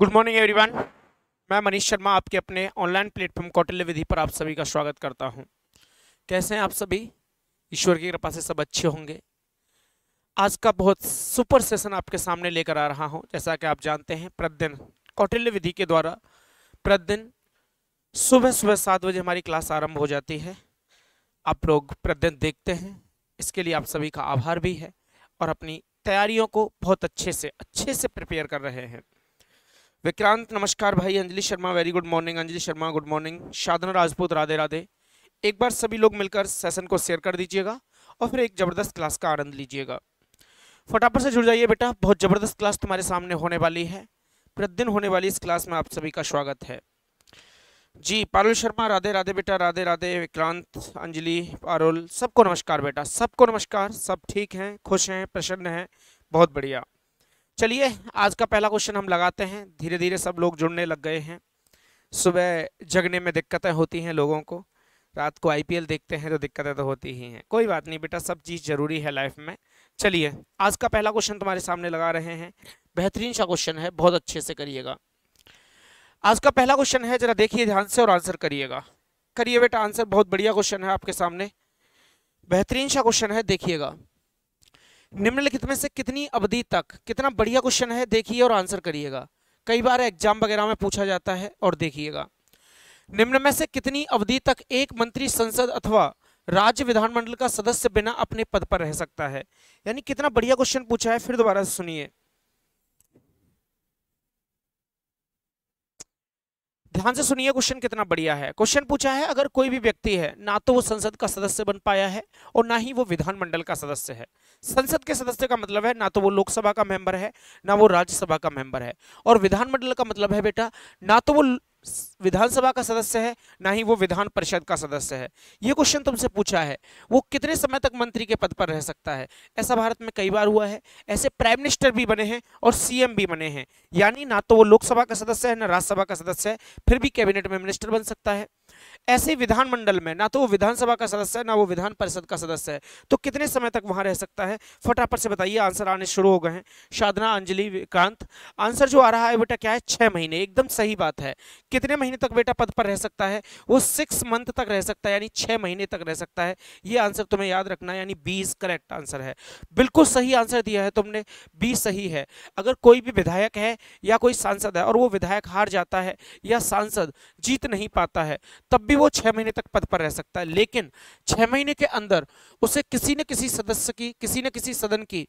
Good morning everyone मैं मनीष शर्मा आपके अपने ऑनलाइन प्लेटफॉर्म कौटिल्य विधि पर आप सभी का स्वागत करता हूं कैसे हैं आप सभी ईश्वर की कृपा से सब अच्छे होंगे आज का बहुत सुपर सेशन आपके सामने लेकर आ रहा हूं जैसा कि आप जानते हैं प्रतिदिन कौटिल्य विधि के द्वारा प्रतिदिन सुबह सुबह सात बजे हमारी क्लास आरम्भ हो जाती है आप लोग प्रतिदिन देखते हैं इसके लिए आप सभी का आभार भी है और अपनी तैयारियों को बहुत अच्छे से अच्छे से प्रिपेयर कर रहे हैं विक्रांत नमस्कार भाई Anjali Sharma very good morning Anjali Sharma good morning Shadna Rajput Radhe Radhe एक बार सभी लोग मिलकर सेशन को शेयर कर दीजिएगा और फिर एक ज़बरदस्त क्लास का आनंद लीजिएगा फटाफट से जुड़ जाइए बेटा बहुत ज़बरदस्त क्लास तुम्हारे सामने होने वाली है प्रतिदिन होने वाली इस क्लास में आप सभी का स्वागत है जी पारुल शर्मा राधे राधे बेटा राधे राधे विक्रांत अंजलि पारुल सबको नमस्कार बेटा सबको नमस्कार सब ठीक हैं खुश हैं प्रसन्न हैं बहुत बढ़िया चलिए आज का पहला क्वेश्चन हम लगाते हैं धीरे धीरे सब लोग जुड़ने लग गए हैं सुबह जगने में दिक्कतें होती हैं लोगों को रात को आईपीएल देखते हैं तो दिक्कतें तो होती ही हैं कोई बात नहीं बेटा सब चीज़ ज़रूरी है लाइफ में चलिए आज का पहला क्वेश्चन तुम्हारे सामने लगा रहे हैं बेहतरीन सा क्वेश्चन है बहुत अच्छे से करिएगा आज का पहला क्वेश्चन है जरा देखिए ध्यान से और आंसर करिएगा करिए बेटा आंसर बहुत बढ़िया क्वेश्चन है आपके सामने बेहतरीन सा क्वेश्चन है देखिएगा निम्नलिखित में से कितनी अवधि तक कितना बढ़िया क्वेश्चन है देखिए और आंसर करिएगा कई बार एग्जाम वगैरह में पूछा जाता है और देखिएगा निम्न में से कितनी अवधि तक एक मंत्री संसद अथवा राज्य विधानमंडल का सदस्य बिना अपने पद पर रह सकता है यानी कितना बढ़िया क्वेश्चन पूछा है फिर दोबारा से सुनिए ध्यान से सुनिए क्वेश्चन कितना बढ़िया है क्वेश्चन पूछा है अगर कोई भी व्यक्ति है ना तो वो संसद का सदस्य बन पाया है और ना ही वो विधानमंडल का सदस्य है संसद के सदस्य का मतलब है ना तो वो लोकसभा का मेंबर है ना वो राज्यसभा का मेंबर है और विधानमंडल का मतलब है बेटा ना तो वो विधानसभा का सदस्य है ना ही वो विधान परिषद का सदस्य है ये क्वेश्चन तुमसे पूछा है वो कितने समय तक मंत्री के पद पर रह सकता है ऐसा भारत में कई बार हुआ है ऐसे प्राइम मिनिस्टर भी बने हैं और सीएम भी बने हैं यानी ना तो वो लोकसभा का सदस्य है ना राज्यसभा का सदस्य है फिर भी कैबिनेट में मिनिस्टर बन सकता है ऐसे विधानमंडल में ना तो वो विधानसभा का सदस्य है ना वो विधान परिषद का सदस्य है तो कितने समय तक वहाँ रह सकता है फटाफट से बताइए आंसर आने शुरू हो गए हैं साधना अंजलि विक्रांत आंसर जो आ रहा है बेटा क्या है छः महीने एकदम सही बात है कितने महीने तक बेटा पद पर रह सकता है वो सिक्स मंथ तक रह सकता है यानी छः महीने तक रह सकता है ये आंसर तुम्हें याद रखना यानी बी इज़ करेक्ट आंसर है बिल्कुल सही आंसर दिया है तुमने बी सही है अगर कोई भी विधायक है या कोई सांसद है और वो विधायक हार जाता है या सांसद जीत नहीं पाता है तब भी वो छह महीने तक पद पर रह सकता है लेकिन छह महीने के अंदर उसे किसी न किसी सदस्य की किसी न किसी सदन की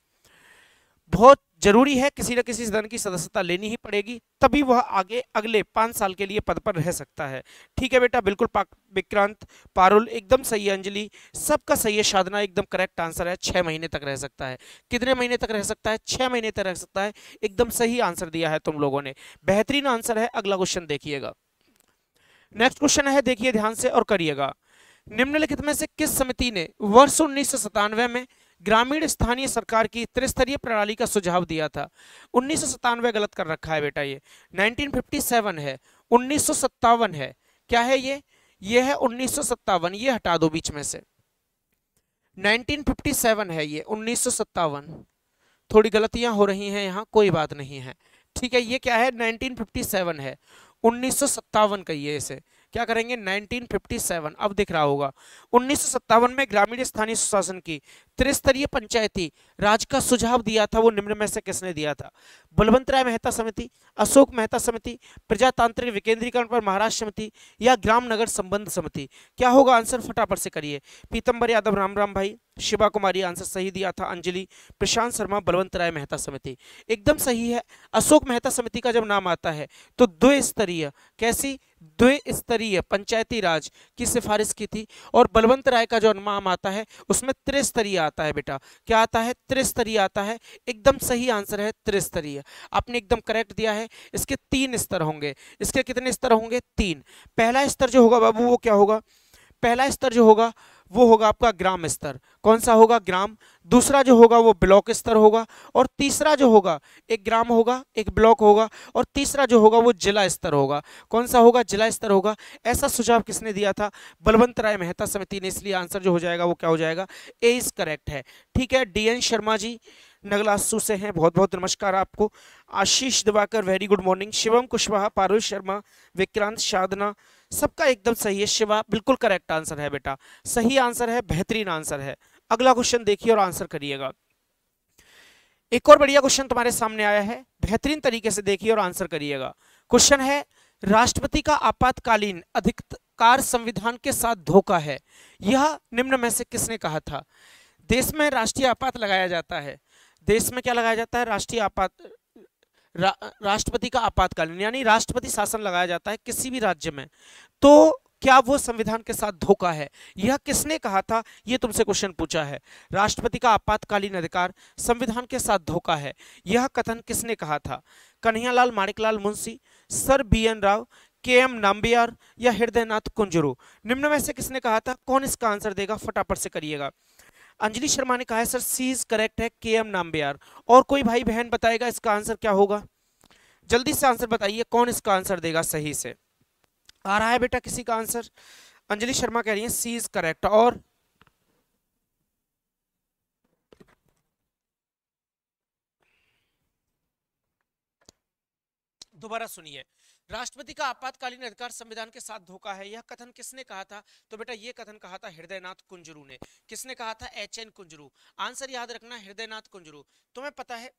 बहुत जरूरी है किसी न किसी सदन की सदस्यता लेनी ही पड़ेगी तभी वह आगे अगले पांच साल के लिए पद पर रह सकता है ठीक है बेटा बिल्कुल विक्रांत पारुल एकदम सही है अंजलि सबका सही है साधना एकदम करेक्ट आंसर है छह महीने तक रह सकता है कितने महीने तक रह सकता है छह महीने तक रह सकता है एकदम सही आंसर दिया है तुम लोगों ने बेहतरीन आंसर है अगला क्वेश्चन देखिएगा नेक्स्ट क्वेश्चन है देखिए ध्यान से और करिएगा निम्नलिखित में से किस समिति ने वर्ष उन्नीस में ग्रामीण स्थानीय सरकार की त्रिस्तरीय प्रणाली का सुझाव दिया था उन्नीस गलत कर रखा है बेटा ये 1957 है उन्नीस है क्या है ये ये है उन्नीस ये हटा दो बीच में से 1957 है ये उन्नीस थोड़ी गलतियां हो रही हैं यहाँ कोई बात नहीं है ठीक है ये क्या है 1957 है उन्नीस कहिए इसे क्या करेंगे 1957 अब दिख रहा होगा उन्नीस में ग्रामीण स्थानीय सुशासन की त्रिस्तरीय पंचायती राज का सुझाव दिया था वो निम्न में से किसने दिया था बलवंत राय मेहता समिति अशोक मेहता समिति प्रजातांत्रिक विकेंद्रीकरण पर महाराष्ट्र समिति या ग्राम नगर संबंध समिति क्या होगा आंसर फटाफट से करिए पीतम्बर यादव राम राम भाई शिवा कुमारी आंसर सही दिया था अंजलि प्रशांत शर्मा बलवंत राय मेहता समिति एकदम सही है अशोक मेहता समिति का जब नाम आता है तो द्वे स्तरीय कैसी द्वे स्तरीय पंचायती राज की सिफारिश की थी और बलवंत राय का जो नाम आता है उसमें त्रिस्तरीय आता है बेटा क्या आता है त्रिस्तरीय आता है एकदम सही आंसर है त्रिस्तरीय आपने एकदम करेक्ट दिया है इसके तीन स्तर होंगे इसके कितने स्तर होंगे तीन पहला स्तर जो होगा बाबू वो क्या होगा पहला स्तर जो होगा वो होगा आपका ग्राम स्तर कौन सा होगा ग्राम दूसरा जो होगा वो ब्लॉक स्तर होगा और तीसरा जो होगा एक ग्राम होगा एक ब्लॉक होगा और तीसरा जो होगा वो जिला स्तर होगा कौन सा होगा जिला स्तर होगा ऐसा सुझाव किसने दिया था बलवंत राय मेहता समिति ने इसलिए आंसर जो हो जाएगा वो क्या हो जाएगा ए इज करेक्ट है ठीक है डी एन शर्मा जी नगलासू से हैं बहुत बहुत नमस्कार आपको Ashish Diwakar very good morning Shivam Kushwaha Parul Sharma Vikrant Shadna सबका एकदम सही है शिवा बिल्कुल करेक्ट आंसर है बेटा सही आंसर है बेहतरीन आंसर है अगला क्वेश्चन देखिए और आंसर करिएगा एक और बढ़िया क्वेश्चन तुम्हारे सामने आया है बेहतरीन तरीके से देखिए और आंसर करिएगा क्वेश्चन है राष्ट्रपति का आपातकालीन अधिकार संविधान के साथ धोखा है यह निम्न में से किसने कहा था देश में राष्ट्रीय आपात लगाया जाता है देश में क्या लगाया जाता है राष्ट्रीय आपात रा, राष्ट्रपति का आपातकालीन यानी राष्ट्रपति शासन लगाया जाता है किसी भी राज्य में तो क्या वो संविधान के साथ धोखा है यह किसने कहा था यह तुमसे क्वेश्चन पूछा है राष्ट्रपति का आपातकालीन अधिकार संविधान के साथ धोखा है यह कथन किसने कहा था Kanhaiyalal Maneklal Munshi sir B N Rau K M Nambiar या हृदयनाथ कुंजरू निम्न में से किसने कहा था कौन इसका आंसर देगा फटाफट से करिएगा अंजलि शर्मा ने कहा है सर सी इज करेक्ट है के एम नाम्बियार और कोई भाई बहन बताएगा इसका आंसर क्या होगा जल्दी से आंसर बताइए कौन इसका आंसर देगा सही से आ रहा है बेटा किसी का आंसर अंजलि शर्मा कह रही है सी इज करेक्ट और दोबारा सुनिए राष्ट्रपति का आपातकालीन अधिकार संविधान के साथ धोखा है यह कथन किसने कहा था तो बेटा ये कथन कहा था हृदयनाथ कुंजरू ने किसने कहा था एच एन कुंजरू आंसर याद रखना हृदयनाथ कुंजरू तुम्हें पता है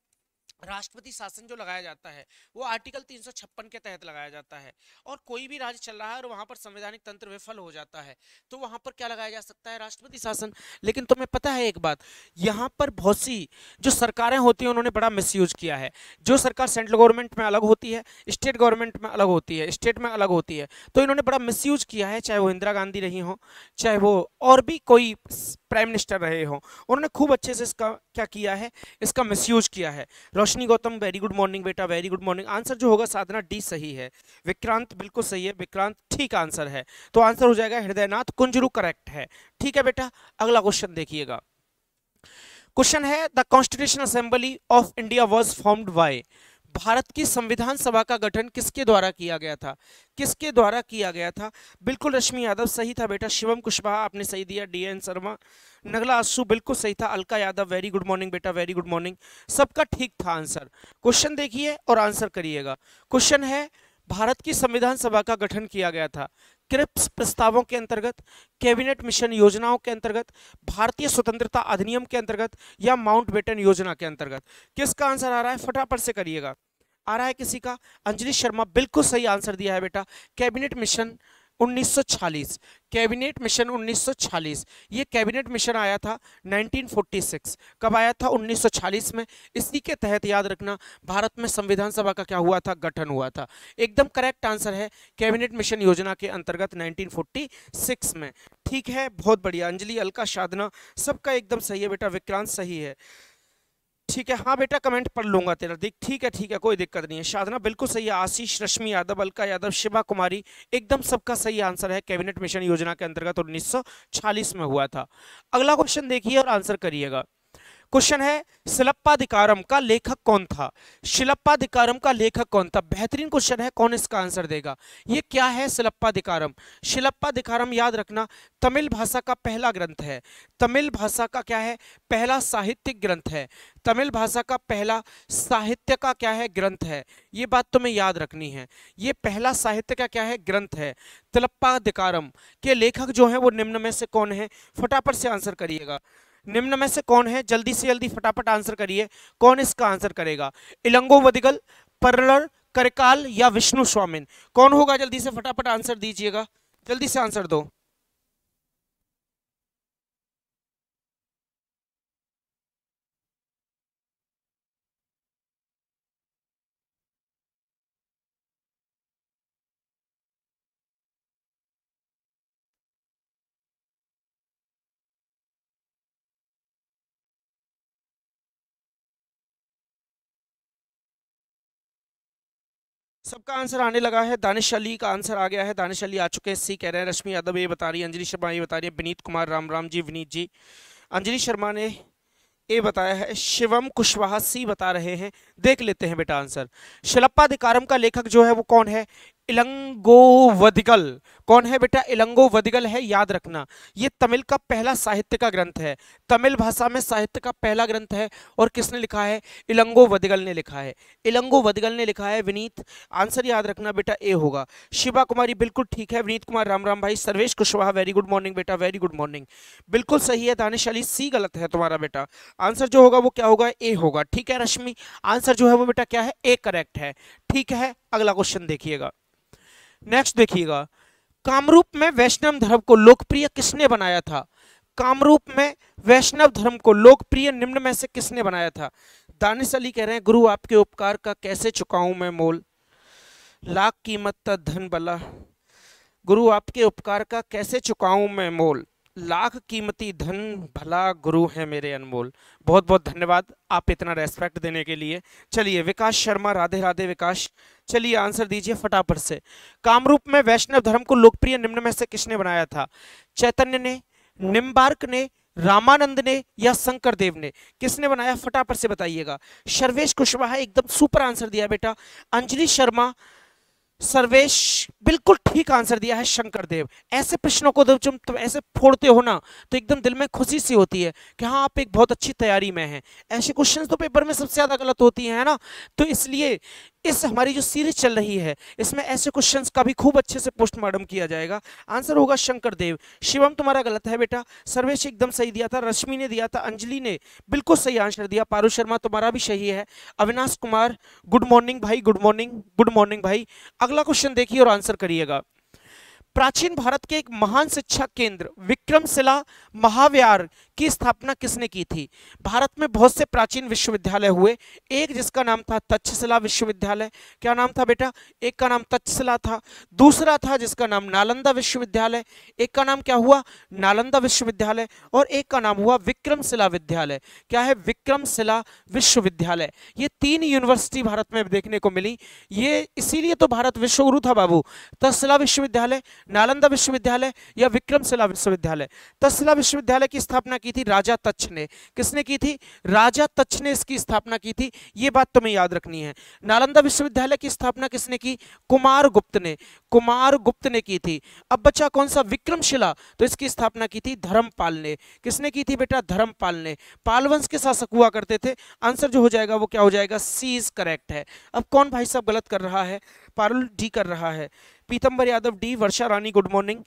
राष्ट्रपति शासन जो लगाया जाता है वो आर्टिकल 356 के तहत लगाया जाता है और कोई भी राज्य चल रहा है और वहाँ पर संवैधानिक तंत्र विफल हो जाता है तो वहाँ पर क्या लगाया जा सकता है राष्ट्रपति शासन लेकिन तुम्हें पता है एक बात यहाँ पर बहुत सी जो सरकारें होती हैं उन्होंने बड़ा मिसयूज किया है जो सरकार सेंट्रल गवर्नमेंट में अलग होती है स्टेट गवर्नमेंट में अलग होती है स्टेट में अलग होती है तो इन्होंने बड़ा मिसयूज किया है चाहे वो इंदिरा गांधी रही हों चाहे वो और भी कोई प्राइम मिनिस्टर रहे हों उन्होंने खूब अच्छे से इसका क्या किया है इसका मिस किया है Roshni Gautam very good morning बेटा वेरी गुड मॉर्निंग आंसर जो होगा साधना डी सही है विक्रांत बिल्कुल सही है विक्रांत ठीक आंसर है तो आंसर हो जाएगा हृदयनाथ कुंजरू करेक्ट है ठीक है बेटा अगला क्वेश्चन देखिएगा क्वेश्चन है the constitution assembly of India was formed by Bharat की संविधान सभा का गठन किसके द्वारा किया गया था किसके द्वारा किया गया था बिल्कुल रश्मि यादव सही था बेटा शिवम कुशवाहा आपने सही दिया डी एन शर्मा नगला अस्सू बिल्कुल सही था Alka Yadav very good morning बेटा वेरी गुड मॉर्निंग सबका ठीक था आंसर क्वेश्चन देखिए और आंसर करिएगा क्वेश्चन है भारत की संविधान सभा का गठन किया गया था क्रिप्स प्रस्तावों के अंतर्गत कैबिनेट मिशन योजनाओं के अंतर्गत भारतीय स्वतंत्रता अधिनियम के अंतर्गत या माउंट बेटन योजना के अंतर्गत किसका आंसर आ रहा है फटाफट से करिएगा आ रहा है किसी का अंजलि शर्मा बिल्कुल सही आंसर दिया है बेटा कैबिनेट मिशन 1940 कैबिनेट मिशन 1940 ये कैबिनेट मिशन आया था 1946 कब आया था 1940 में इसी के तहत याद रखना भारत में संविधान सभा का क्या हुआ था गठन हुआ था एकदम करेक्ट आंसर है कैबिनेट मिशन योजना के अंतर्गत 1946 में ठीक है बहुत बढ़िया अंजलि अलका साधना सबका एकदम सही है बेटा विक्रांत सही है ठीक है हाँ बेटा कमेंट पढ़ लूंगा तेरा देख ठीक है ठीक है कोई दिक्कत नहीं है साधना बिल्कुल सही है आशीष रश्मि यादव अलका यादव शिवा कुमारी एकदम सबका सही आंसर है कैबिनेट मिशन योजना के अंतर्गत उन्नीस में हुआ था अगला क्वेश्चन देखिए और आंसर करिएगा क्वेश्चन है शिलप्पाधिकारम का लेखक कौन था शिलप्पाधिकारम का लेखक कौन था बेहतरीन क्वेश्चन है कौन इसका आंसर देगा ये क्या है शिलप्पाधिकारम शिलप्पाधिकारम याद रखना तमिल भाषा का पहला ग्रंथ है तमिल भाषा का क्या है पहला साहित्यिक ग्रंथ है तमिल भाषा का पहला साहित्य का क्या है ग्रंथ है ये बात तुम्हें याद रखनी है ये पहला साहित्य का क्या है ग्रंथ है तिलप्पाधिकारम के लेखक जो है वो निम्न में से कौन है फटाफट से आंसर करिएगा निम्न में से कौन है जल्दी से जल्दी फटाफट आंसर करिए कौन इसका आंसर करेगा इलंगो वधिगल परलर करकाल या विष्णु स्वामिन कौन होगा जल्दी से फटाफट आंसर दीजिएगा जल्दी से आंसर दो सबका आंसर आने लगा है दानिश अली का आंसर आ गया है दानिश अली आ चुके हैं सी कह रहे हैं रश्मि यादव ये बता रही है अंजलि शर्मा ये बता रही है विनीत कुमार राम राम जी विनीत जी अंजलि शर्मा ने ए बताया है शिवम कुशवाहा सी बता रहे हैं देख लेते हैं बेटा आंसर शिलप्पाधिकारम का लेखक जो है वो कौन है इलंगोवधिकल कौन है बेटा इलंगोवधिकल है याद रखना ये तमिल का पहला साहित्य का ग्रंथ है तमिल भाषा में साहित्य का पहला ग्रंथ है और किसने लिखा है इलंगोवधिकल ने लिखा है इलंगोवधिकल ने लिखा है विनीत आंसर याद रखना बेटा ए होगा शिवा कुमारी बिल्कुल ठीक है विनीत कुमार राम राम भाई Sarvesh Kushwaha very good morning बेटा वेरी गुड मॉर्निंग बिल्कुल सही है दानिश अली सी गलत है तुम्हारा बेटा आंसर जो होगा वो क्या होगा ए होगा ठीक है रश्मि आंसर जो है वो बेटा क्या है ए करेक्ट है ठीक है अगला क्वेश्चन देखिएगा नेक्स्ट देखिएगा कामरूप में वैष्णव धर्म को लोकप्रिय किसने बनाया था कामरूप में वैष्णव धर्म को लोकप्रिय निम्न में से किसने बनाया था दानिश अली कह रहे हैं गुरु आपके उपकार का कैसे चुकाऊं मैं मोल लाख कीमत धन बला गुरु आपके उपकार का कैसे चुकाऊं मैं मोल लाख कीमती धन भला गुरु है मेरे अनमोल बहुत बहुत धन्यवाद आप इतना रेस्पेक्ट देने के लिए चलिए विकास शर्मा राधे राधे विकास चलिए आंसर दीजिए फटाफट से कामरूप में वैष्णव धर्म को लोकप्रिय निम्न में से किसने बनाया था चैतन्य ने निम्बार्क ने रामानंद ने या शंकर देव ने किसने बनाया फटाफट से बताइएगा सर्वेश कुशवाहा एकदम सुपर आंसर दिया बेटा अंजलि शर्मा सर्वेश बिल्कुल ठीक आंसर दिया है शंकर देव ऐसे प्रश्नों को जब तुम तुम तो ऐसे फोड़ते हो ना तो एकदम दिल में खुशी सी होती है कि हाँ आप एक बहुत अच्छी तैयारी में हैं ऐसे क्वेश्चंस तो पेपर में सबसे ज़्यादा गलत होती हैं है ना तो इसलिए इस हमारी जो सीरीज चल रही है इसमें ऐसे क्वेश्चंस का भी खूब अच्छे से पोस्टमार्टम किया जाएगा आंसर होगा शंकर देव शिवम तुम्हारा गलत है बेटा सर्वेश एकदम सही दिया था रश्मि ने दिया था अंजलि ने बिल्कुल सही आंसर दिया पारू शर्मा तुम्हारा भी सही है अविनाश कुमार गुड मॉर्निंग भाई गुड मॉर्निंग गुड मॉर्निंग भाई अगला क्वेश्चन देखिए और आंसर करिएगा प्राचीन भारत के एक महान शिक्षा केंद्र विक्रमशिला महाविहार की स्थापना किसने की थी भारत में बहुत से प्राचीन विश्वविद्यालय हुए एक जिसका नाम था तक्षशिला विश्वविद्यालय क्या नाम था बेटा एक का नाम तक्षशिला था दूसरा था जिसका नाम नालंदा विश्वविद्यालय एक का नाम क्या हुआ नालंदा विश्वविद्यालय और एक का नाम हुआ विक्रमशिला विद्यालय क्या है विक्रमशिला विश्वविद्यालय ये तीन यूनिवर्सिटी भारत में देखने को मिली ये इसीलिए तो भारत विश्वगुरु था बाबू तक्षशिला विश्वविद्यालय नालंदा विश्वविद्यालय या विक्रमशिला विश्वविद्यालय तक्षशिला विश्वविद्यालय की स्थापना की थी राजा तच्छ ने किसने की थी राजा तच्छ ने इसकी स्थापना की थी ये बात तुम्हें याद रखनी है नालंदा विश्वविद्यालय की स्थापना किसने की कुमार गुप्त ने कुमार गुप्त ने की थी अब बच्चा कौन सा विक्रमशिला तो इसकी स्थापना की थी धर्मपाल ने किसने की थी बेटा धर्मपाल ने पालवंश के शासक हुआ करते थे आंसर जो हो जाएगा वो क्या हो जाएगा सी इज करेक्ट है अब कौन भाई साहब गलत कर रहा है पारुल डी कर रहा है Pitambar Yadav D Varsha Rani good morning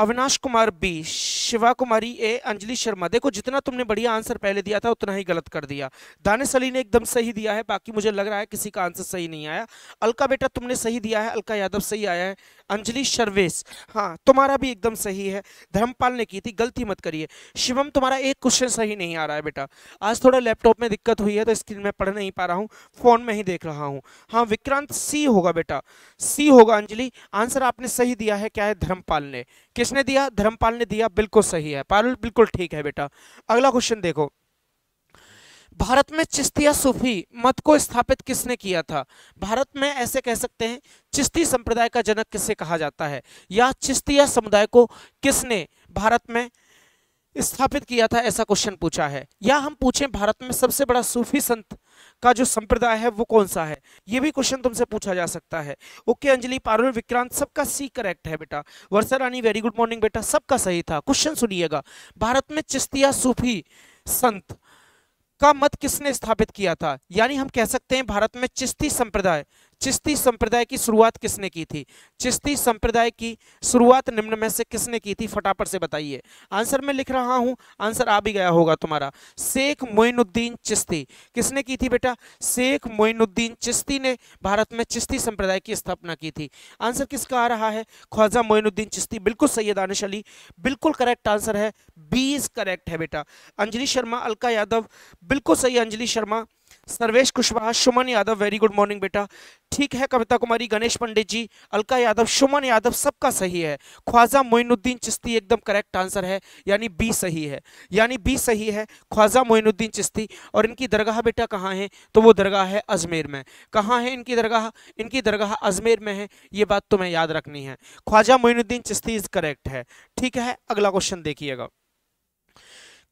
Avinash Kumar B Shiva Kumari A Anjali Sharma देखो जितना तुमने बढ़िया आंसर पहले दिया था उतना ही गलत कर दिया दानिश अली ने एकदम सही दिया है बाकी मुझे लग रहा है किसी का आंसर सही नहीं आया अलका बेटा तुमने सही दिया है अलका यादव सही आया है अंजलि शर्वेश हाँ तुम्हारा भी एकदम सही है धर्मपाल ने की थी गलती मत करिए शिवम तुम्हारा एक क्वेश्चन सही नहीं आ रहा है बेटा आज थोड़ा लैपटॉप में दिक्कत हुई है तो स्क्रीन में पढ़ नहीं पा रहा हूँ फ़ोन में ही देख रहा हूँ हाँ विक्रांत सी होगा बेटा सी होगा अंजलि आंसर आपने सही दिया है क्या है धर्मपाल ने किसने दिया धर्मपाल ने दिया बिल्कुल सही है पारुल बिल्कुल ठीक है बेटा अगला क्वेश्चन देखो भारत में चिश्तिया सूफी मत को स्थापित किसने किया था भारत में ऐसे कह सकते हैं चिश्ती संप्रदाय का जनक किसे कहा जाता है या चिश्तिया समुदाय को किसने भारत में स्थापित किया था ऐसा क्वेश्चन पूछा है या हम पूछें भारत में सबसे बड़ा सूफी संत का जो संप्रदाय है वो कौन सा है ये भी क्वेश्चन तुमसे पूछा जा सकता है ओके अंजलि पारुल विक्रांत सबका सी करेक्ट है बेटा Varsha Rani very good morning बेटा सबका सही था क्वेश्चन सुनिएगा भारत में चिस्तिया सूफी संत का मत किसने स्थापित किया था यानी हम कह सकते हैं भारत में चिस्ती संप्रदाय चिश्ती संप्रदाय की शुरुआत किसने की थी चिश्ती संप्रदाय की शुरुआत निम्न में से किसने की थी फटाफट से बताइए आंसर मैं लिख रहा हूँ आंसर आ भी गया होगा तुम्हारा शेख मोइनुद्दीन चिश्ती किसने की थी बेटा शेख मोइनुद्दीन चिश्ती ने भारत में चिश्ती संप्रदाय की स्थापना की थी आंसर किसका आ रहा है ख्वाजा मोइनुद्दीन चिश्ती बिल्कुल सही है दानिश अली बिल्कुल करेक्ट आंसर है बीस करेक्ट है बेटा अंजलि शर्मा अलका यादव बिल्कुल सही Anjali Sharma Sarvesh Kushwaha Suman Yadav very good morning बेटा ठीक है कविता कुमारी गणेश पंडित जी अलका यादव सुमन यादव सबका सही है ख्वाजा मोइनुद्दीन चिश्ती एकदम करेक्ट आंसर है यानी बी सही है यानी बी सही है ख्वाजा मोइनुद्दीन चिश्ती और इनकी दरगाह बेटा कहाँ है तो वो दरगाह है अजमेर में कहाँ है इनकी दरगाह इनकी दरगाह अजमेर में है ये बात तुम्हें याद रखनी है ख्वाजा मोइनुद्दीन चिश्ती इज़ करेक्ट है ठीक है अगला क्वेश्चन देखिएगा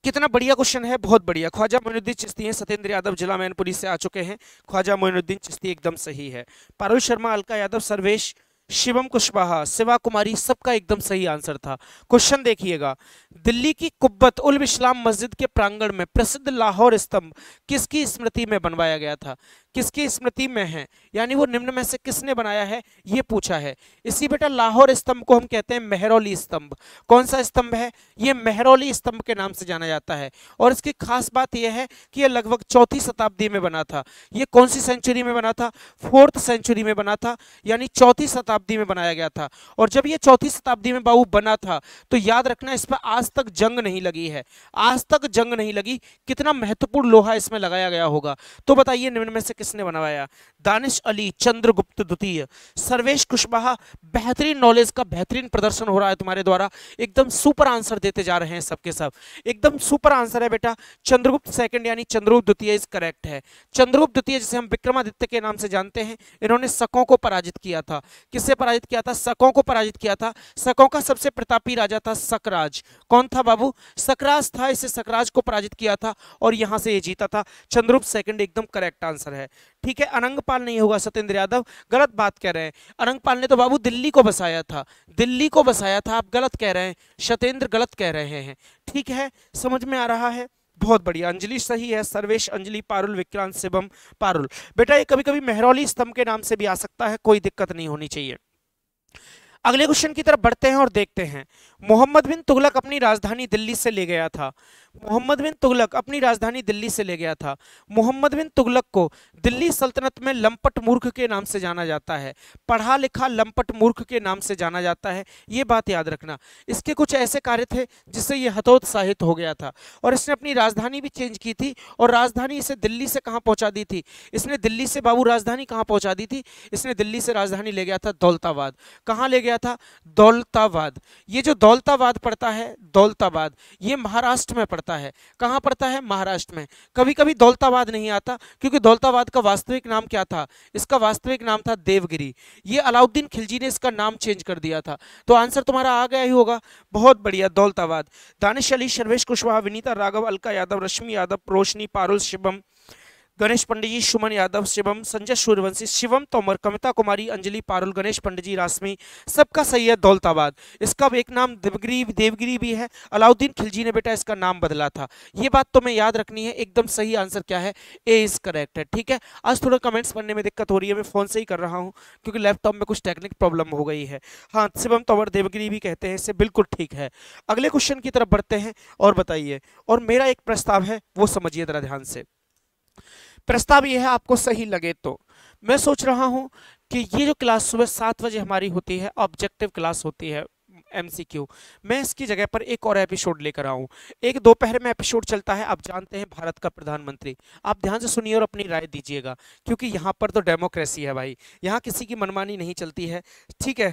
कितना बढ़िया क्वेश्चन है बहुत बढ़िया ख्वाजा मोइनुद्दीन चिश्ती हैं सत्येंद्र यादव जिला मैनपुरी से आ चुके हैं ख्वाजा मोइनुद्दीन चिश्ती एकदम सही है पारुल शर्मा अलका यादव सर्वेश शिवम कुशवाहा शिवा कुमारी सबका एकदम सही आंसर था क्वेश्चन देखिएगा दिल्ली की कुब्बत उल इस्लाम मस्जिद के प्रांगण में प्रसिद्ध लाहौर स्तंभ किसकी स्मृति में बनवाया गया था किसकी स्मृति में है यानी वो निम्न में से किसने बनाया है ये पूछा है इसी बेटा लाहौर स्तंभ को हम कहते हैं मेहरौली स्तंभ कौन सा स्तंभ है ये मेहरौली स्तंभ के नाम से जाना जाता है और इसकी खास बात यह है कि यह लगभग चौथी शताब्दी में बना था ये कौन सी सेंचुरी में बना था फोर्थ सेंचुरी में बना था यानी चौथी शताब्दी में बनाया गया था और जब यह चौथी शताब्दी में बाबू बना था तो याद रखना इस पर आज तक जंग नहीं लगी है आज तक जंग नहीं लगी कितना महत्वपूर्ण लोहा इसमें लगाया गया होगा तो बताइए निम्न में से किस किसने बनवाया दानिश अली चंद्रगुप्त द्वितीय सर्वेश कुशवाहा बेहतरीन नॉलेज का बेहतरीन प्रदर्शन हो रहा है तुम्हारे द्वारा एकदम सुपर आंसर देते जा रहे हैं सबके सब एकदम सुपर आंसर है बेटा चंद्रगुप्त सेकंड यानी चंद्रगुप्त द्वितीय इज करेक्ट है चंद्रगुप्त द्वितीय जिसे हम विक्रमादित्य के नाम से जानते हैं इन्होंने शकों को पराजित किया था किससे पराजित किया था शकों को पराजित किया था शकों का सबसे प्रतापी राजा था सकराज कौन था बाबू सकराज था इसे सकराज को पराजित किया था और यहां से ये जीता था चंद्रगुप्त सेकंड एकदम करेक्ट आंसर है ठीक है अनंगपाल नहीं होगा सत्येंद्र यादव गलत बात कह रहे हैं अनंगपाल ने तो बाबू दिल्ली को बसाया था दिल्ली को बसाया था आप गलत कह रहे हैं सत्येंद्र गलत कह रहे हैं ठीक है समझ में आ रहा है बहुत बढ़िया अंजलि सही है सर्वेश अंजलि पारुल विक्रांत शिवम पारुल बेटा ये कभी कभी मेहरौली स्तंभ के नाम से भी आ सकता है कोई दिक्कत नहीं होनी चाहिए अगले क्वेश्चन की तरफ बढ़ते हैं और देखते हैं मोहम्मद बिन तुगलक अपनी राजधानी दिल्ली से ले गया था मोहम्मद बिन तुगलक अपनी राजधानी दिल्ली से ले गया था मोहम्मद बिन तुगलक को दिल्ली सल्तनत में लंपट मूर्ख के नाम से जाना जाता है पढ़ा लिखा लंपट मूर्ख के नाम से जाना जाता है ये बात याद रखना इसके कुछ ऐसे कार्य थे जिससे ये हतोत्साहित हो गया था और इसने अपनी राजधानी भी चेंज की थी और राजधानी इसे दिल्ली से कहाँ पहुँचा दी थी इसने दिल्ली से बाबू राजधानी कहाँ पहुँचा दी थी इसने दिल्ली से राजधानी ले गया था दौलताबाद कहाँ ले गया था दौलताबाद ये जो दौलताबाद पड़ता है दौलताबाद ये महाराष्ट्र में पड़ता पड़ता है कहाँ पड़ता है महाराष्ट्र में कभी कभी दौलताबाद नहीं आता क्योंकि दौलताबाद का वास्तविक नाम क्या था इसका वास्तविक नाम था देवगिरी ये अलाउद्दीन खिलजी ने इसका नाम चेंज कर दिया था तो आंसर तुम्हारा आ गया ही होगा बहुत बढ़िया दौलताबाद दानिश अली सर्वेश कुशवाहा विनीता राघव अलका यादव रश्मि यादव रोशनी पारुल शिवम गणेश पंडित जी सुमन यादव शिवम संजय सूर्यवंशी शिवम तोमर कमिता कुमारी अंजलि पारुल गणेश पंडित जी राशमी सबका सही है दौलताबाद इसका एक नाम देवगिरी देवगिरी भी है अलाउद्दीन खिलजी ने बेटा इसका नाम बदला था ये बात तो मैं याद रखनी है एकदम सही आंसर क्या है ए इज करेक्ट है ठीक है आज थोड़ा कमेंट्स पढ़ने में दिक्कत हो रही है मैं फ़ोन से ही कर रहा हूँ क्योंकि लैपटॉप में कुछ टेक्निक प्रॉब्लम हो गई है हाँ शिवम तोमर देवगिरी भी कहते हैं इससे बिल्कुल ठीक है अगले क्वेश्चन की तरफ बढ़ते हैं और बताइए और मेरा एक प्रस्ताव है वो समझिए ज़रा ध्यान से प्रस्ताव ये है आपको सही लगे तो मैं सोच रहा हूँ कि ये जो क्लास सुबह सात बजे हमारी होती है ऑब्जेक्टिव क्लास होती है एम मैं इसकी जगह पर एक और एपिसोड लेकर आऊँ एक दोपहर में एपिसोड चलता है आप जानते हैं भारत का प्रधानमंत्री आप ध्यान से सुनिए और अपनी राय दीजिएगा क्योंकि यहाँ पर तो डेमोक्रेसी है भाई यहाँ किसी की मनमानी नहीं चलती है ठीक है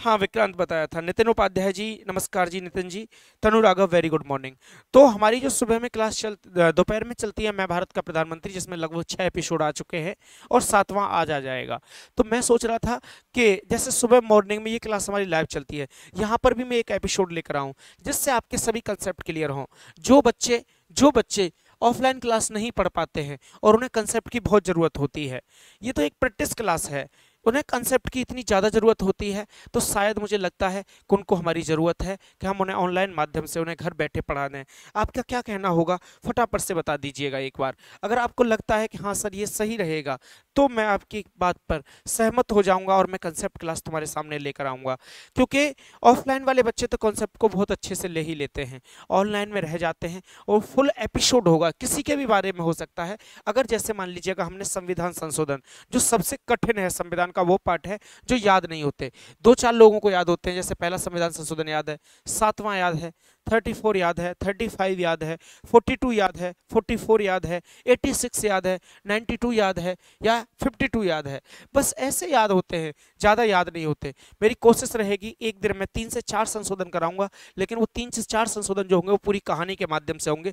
हाँ विक्रांत बताया था नितिन उपाध्याय जी नमस्कार जी Nitin ji Tanu Raghav very good morning तो हमारी जो सुबह में क्लास चल दोपहर में चलती है मैं भारत का प्रधानमंत्री जिसमें लगभग छः एपिसोड आ चुके हैं और सातवां आज आ जाएगा तो मैं सोच रहा था कि जैसे सुबह मॉर्निंग में ये क्लास हमारी लाइव चलती है यहाँ पर भी मैं एक एपिसोड लेकर आऊँ जिससे आपके सभी कंसेप्ट क्लियर हों जो बच्चे जो बच्चे ऑफलाइन क्लास नहीं पढ़ पाते हैं और उन्हें कंसेप्ट की बहुत ज़रूरत होती है ये तो एक प्रैक्टिस क्लास है उन्हें कंसेप्ट की इतनी ज़्यादा ज़रूरत होती है तो शायद मुझे लगता है कि उनको हमारी ज़रूरत है कि हम उन्हें ऑनलाइन माध्यम से उन्हें घर बैठे पढ़ा दें आपका क्या कहना होगा फटाफट से बता दीजिएगा एक बार अगर आपको लगता है कि हाँ सर ये सही रहेगा तो मैं आपकी बात पर सहमत हो जाऊँगा और मैं कंसेप्ट क्लास तुम्हारे सामने लेकर आऊँगा क्योंकि ऑफलाइन वाले बच्चे तो कॉन्सेप्ट को बहुत अच्छे से ले ही लेते हैं ऑनलाइन में रह जाते हैं और फुल एपिसोड होगा किसी के भी बारे में हो सकता है अगर जैसे मान लीजिएगा हमने संविधान संशोधन जो सबसे कठिन है संविधान संविधान का वो पार्ट है जो याद नहीं होते दो चार लोगों को याद होते हैं जैसे पहला संविधान संशोधन याद है सातवां याद है थर्टी फोर याद है थर्टी फाइव याद है फोर्टी टू याद है फोर्टी फोर याद है एट्टी सिक्स याद है नाइन्टी टू याद है या फिफ्टी टू याद है बस ऐसे याद होते हैं ज़्यादा याद नहीं होते मेरी कोशिश रहेगी एक दिन मैं तीन से चार संशोधन कराऊंगा लेकिन वो तीन से चार संशोधन जो होंगे वो पूरी कहानी के माध्यम से होंगे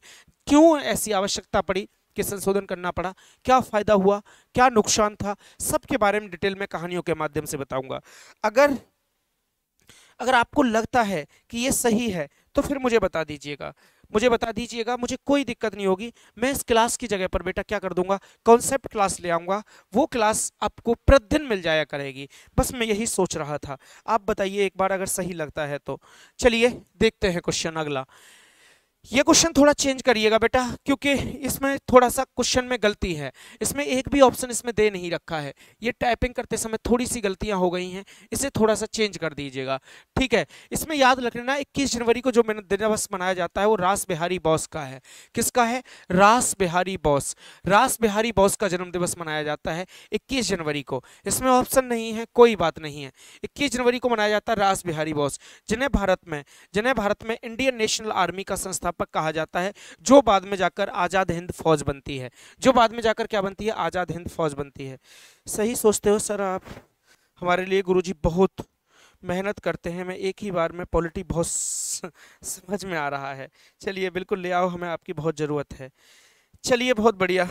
क्यों ऐसी आवश्यकता पड़ी के संशोधन करना पड़ा क्या फ़ायदा हुआ क्या नुकसान था सब के बारे में डिटेल में कहानियों के माध्यम से बताऊंगा अगर अगर आपको लगता है कि ये सही है तो फिर मुझे बता दीजिएगा मुझे बता दीजिएगा मुझे कोई दिक्कत नहीं होगी मैं इस क्लास की जगह पर बेटा क्या कर दूंगा कॉन्सेप्ट क्लास ले आऊँगा वो क्लास आपको प्रतिदिन मिल जाया करेगी बस मैं यही सोच रहा था आप बताइए एक बार अगर सही लगता है तो चलिए देखते हैं क्वेश्चन अगला ये क्वेश्चन थोड़ा चेंज करिएगा बेटा क्योंकि इसमें थोड़ा सा क्वेश्चन में गलती है इसमें एक भी ऑप्शन इसमें दे नहीं रखा है ये टाइपिंग करते समय थोड़ी सी गलतियां हो गई हैं इसे थोड़ा सा चेंज कर दीजिएगा ठीक है इसमें याद रखना 21 जनवरी को जो दिवस मनाया जाता है वो रास बिहारी बॉस का है किसका है रास बिहारी बॉस रास बिहारी बॉस का जन्मदिवस मनाया जाता है इक्कीस जनवरी को इसमें ऑप्शन नहीं है कोई बात नहीं है इक्कीस जनवरी को मनाया जाता है रास बिहारी बॉस जिन्हें भारत में जिन्हें भारत में इंडियन नेशनल आर्मी का संस्था संस्थापक कहा जाता है जो बाद में जाकर आज़ाद हिंद फौज बनती है जो बाद में जाकर क्या बनती है आज़ाद हिंद फौज बनती है सही सोचते हो सर आप हमारे लिए गुरुजी बहुत मेहनत करते हैं मैं एक ही बार में पॉलिटी बहुत समझ में आ रहा है चलिए बिल्कुल ले आओ हमें आपकी बहुत ज़रूरत है चलिए बहुत बढ़िया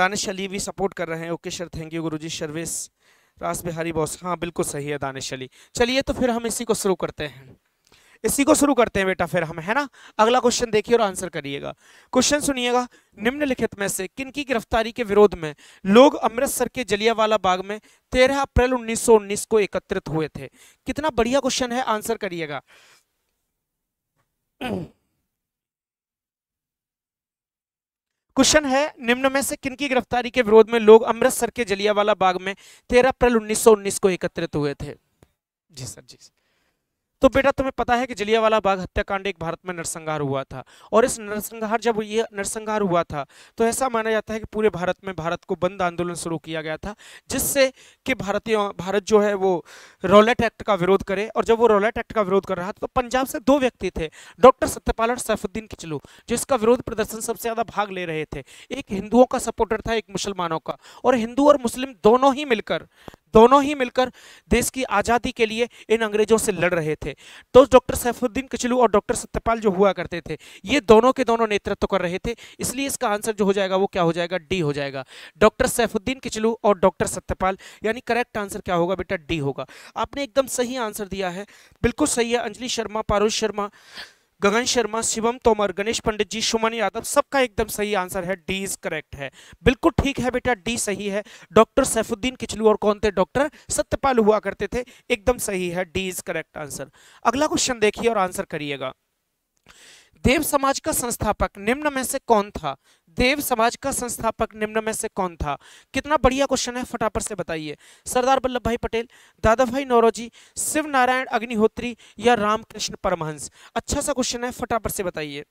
दानिश अली भी सपोर्ट कर रहे हैं ओके सर थैंक यू गुरुजी जी सर्विस रास बिहारी बॉस हाँ बिल्कुल सही है दानिश अली चलिए तो फिर हम इसी को शुरू करते हैं इसी को शुरू करते हैं बेटा फिर हम है ना अगला क्वेश्चन देखिए और आंसर करिएगा क्वेश्चन सुनिएगा निम्नलिखित में से किन की गिरफ्तारी के विरोध में लोग अमृतसर के जलियावाला बाग में 13 अप्रैल 1919 को एकत्रित हुए थे कितना बढ़िया क्वेश्चन है आंसर करिएगा क्वेश्चन है निम्न में से किन की गिरफ्तारी के विरोध में लोग अमृतसर के जलियावाला बाग में 13 अप्रैल 1919 को एकत्रित हुए थे जी सर जी सर तो बेटा तुम्हें पता है कि जलियावाला बाग हत्याकांड एक भारत में नरसंहार हुआ था और इस नरसंहार जब ये नरसंहार हुआ था तो ऐसा माना जाता है कि पूरे भारत में भारत को बंद आंदोलन शुरू किया गया था जिससे कि भारतीय भारत जो है वो रोलेट एक्ट का विरोध करे और जब वो रोलेट एक्ट का विरोध कर रहा था तो पंजाब से दो व्यक्ति थे डॉक्टर सत्यपाल और सैफुद्दीन किचलू जिसका विरोध प्रदर्शन सबसे ज़्यादा भाग ले रहे थे एक हिंदुओं का सपोर्टर था एक मुसलमानों का और हिंदू और मुस्लिम दोनों ही मिलकर दोनों ही मिलकर देश की आज़ादी के लिए इन अंग्रेजों से लड़ रहे थे तो डॉक्टर सैफुद्दीन कचलू और डॉक्टर सत्यपाल जो हुआ करते थे ये दोनों के दोनों नेतृत्व कर रहे थे इसलिए इसका आंसर जो हो जाएगा वो क्या हो जाएगा डी हो जाएगा डॉक्टर सैफुद्दीन किचलू और डॉक्टर सत्यपाल यानी करेक्ट आंसर क्या होगा बेटा डी होगा आपने एकदम सही आंसर दिया है बिल्कुल सही है अंजलि शर्मा पारुष शर्मा गगन शर्मा शिवम तोमर गणेश पंडित जी सुमन यादव सबका एकदम सही आंसर है डी इज करेक्ट है बिल्कुल ठीक है बेटा डी सही है डॉक्टर सैफुद्दीन किचलू और कौन थे डॉक्टर सत्यपाल हुआ करते थे एकदम सही है डी इज करेक्ट आंसर अगला क्वेश्चन देखिए और आंसर करिएगा देव समाज का संस्थापक निम्न में से कौन था देव समाज का संस्थापक निम्न में से कौन था कितना बढ़िया क्वेश्चन है फटाफट से बताइए सरदार वल्लभ भाई पटेल दादा भाई नौरोजी शिव नारायण अग्निहोत्री या रामकृष्ण परमहंस अच्छा सा क्वेश्चन है फटाफट से बताइए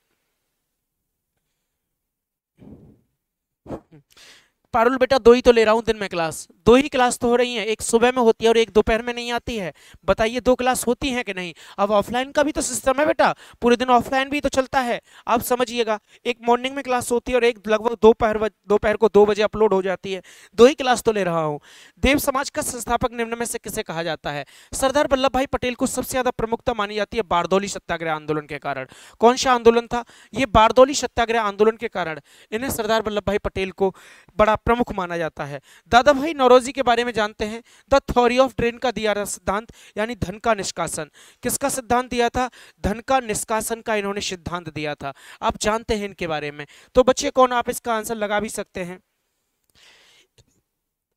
पारुल बेटा दो ही तो ले रहा हूँ दिन में क्लास दो ही क्लास तो हो रही है एक सुबह में होती है और एक दोपहर में नहीं आती है बताइए दो क्लास होती है कि नहीं अब ऑफलाइन का भी तो सिस्टम है बेटा पूरे दिन ऑफलाइन भी तो चलता है आप समझिएगा एक मॉर्निंग में क्लास होती है और एक लगभग दोपहर दोपहर को दो बजे अपलोड हो जाती है दो ही क्लास तो ले रहा हूँ देव समाज का संस्थापक निम्न में से किसे कहा जाता है सरदार वल्लभ भाई पटेल को सबसे ज्यादा प्रमुखता मानी जाती है बारदौली सत्याग्रह आंदोलन के कारण कौन सा आंदोलन था ये बारदौली सत्याग्रह आंदोलन के कारण इन्हें सरदार वल्लभ भाई पटेल को बड़ा प्रमुख माना जाता है दादा भाई नौरोजी के बारे में जानते हैं द थ्योरी ऑफ ड्रेन का दिया सिद्धांत यानी धन का निष्कासन किसका सिद्धांत दिया था धन का निष्कासन का इन्होंने सिद्धांत दिया था आप जानते हैं इनके बारे में तो बच्चे कौन आप इसका आंसर लगा भी सकते हैं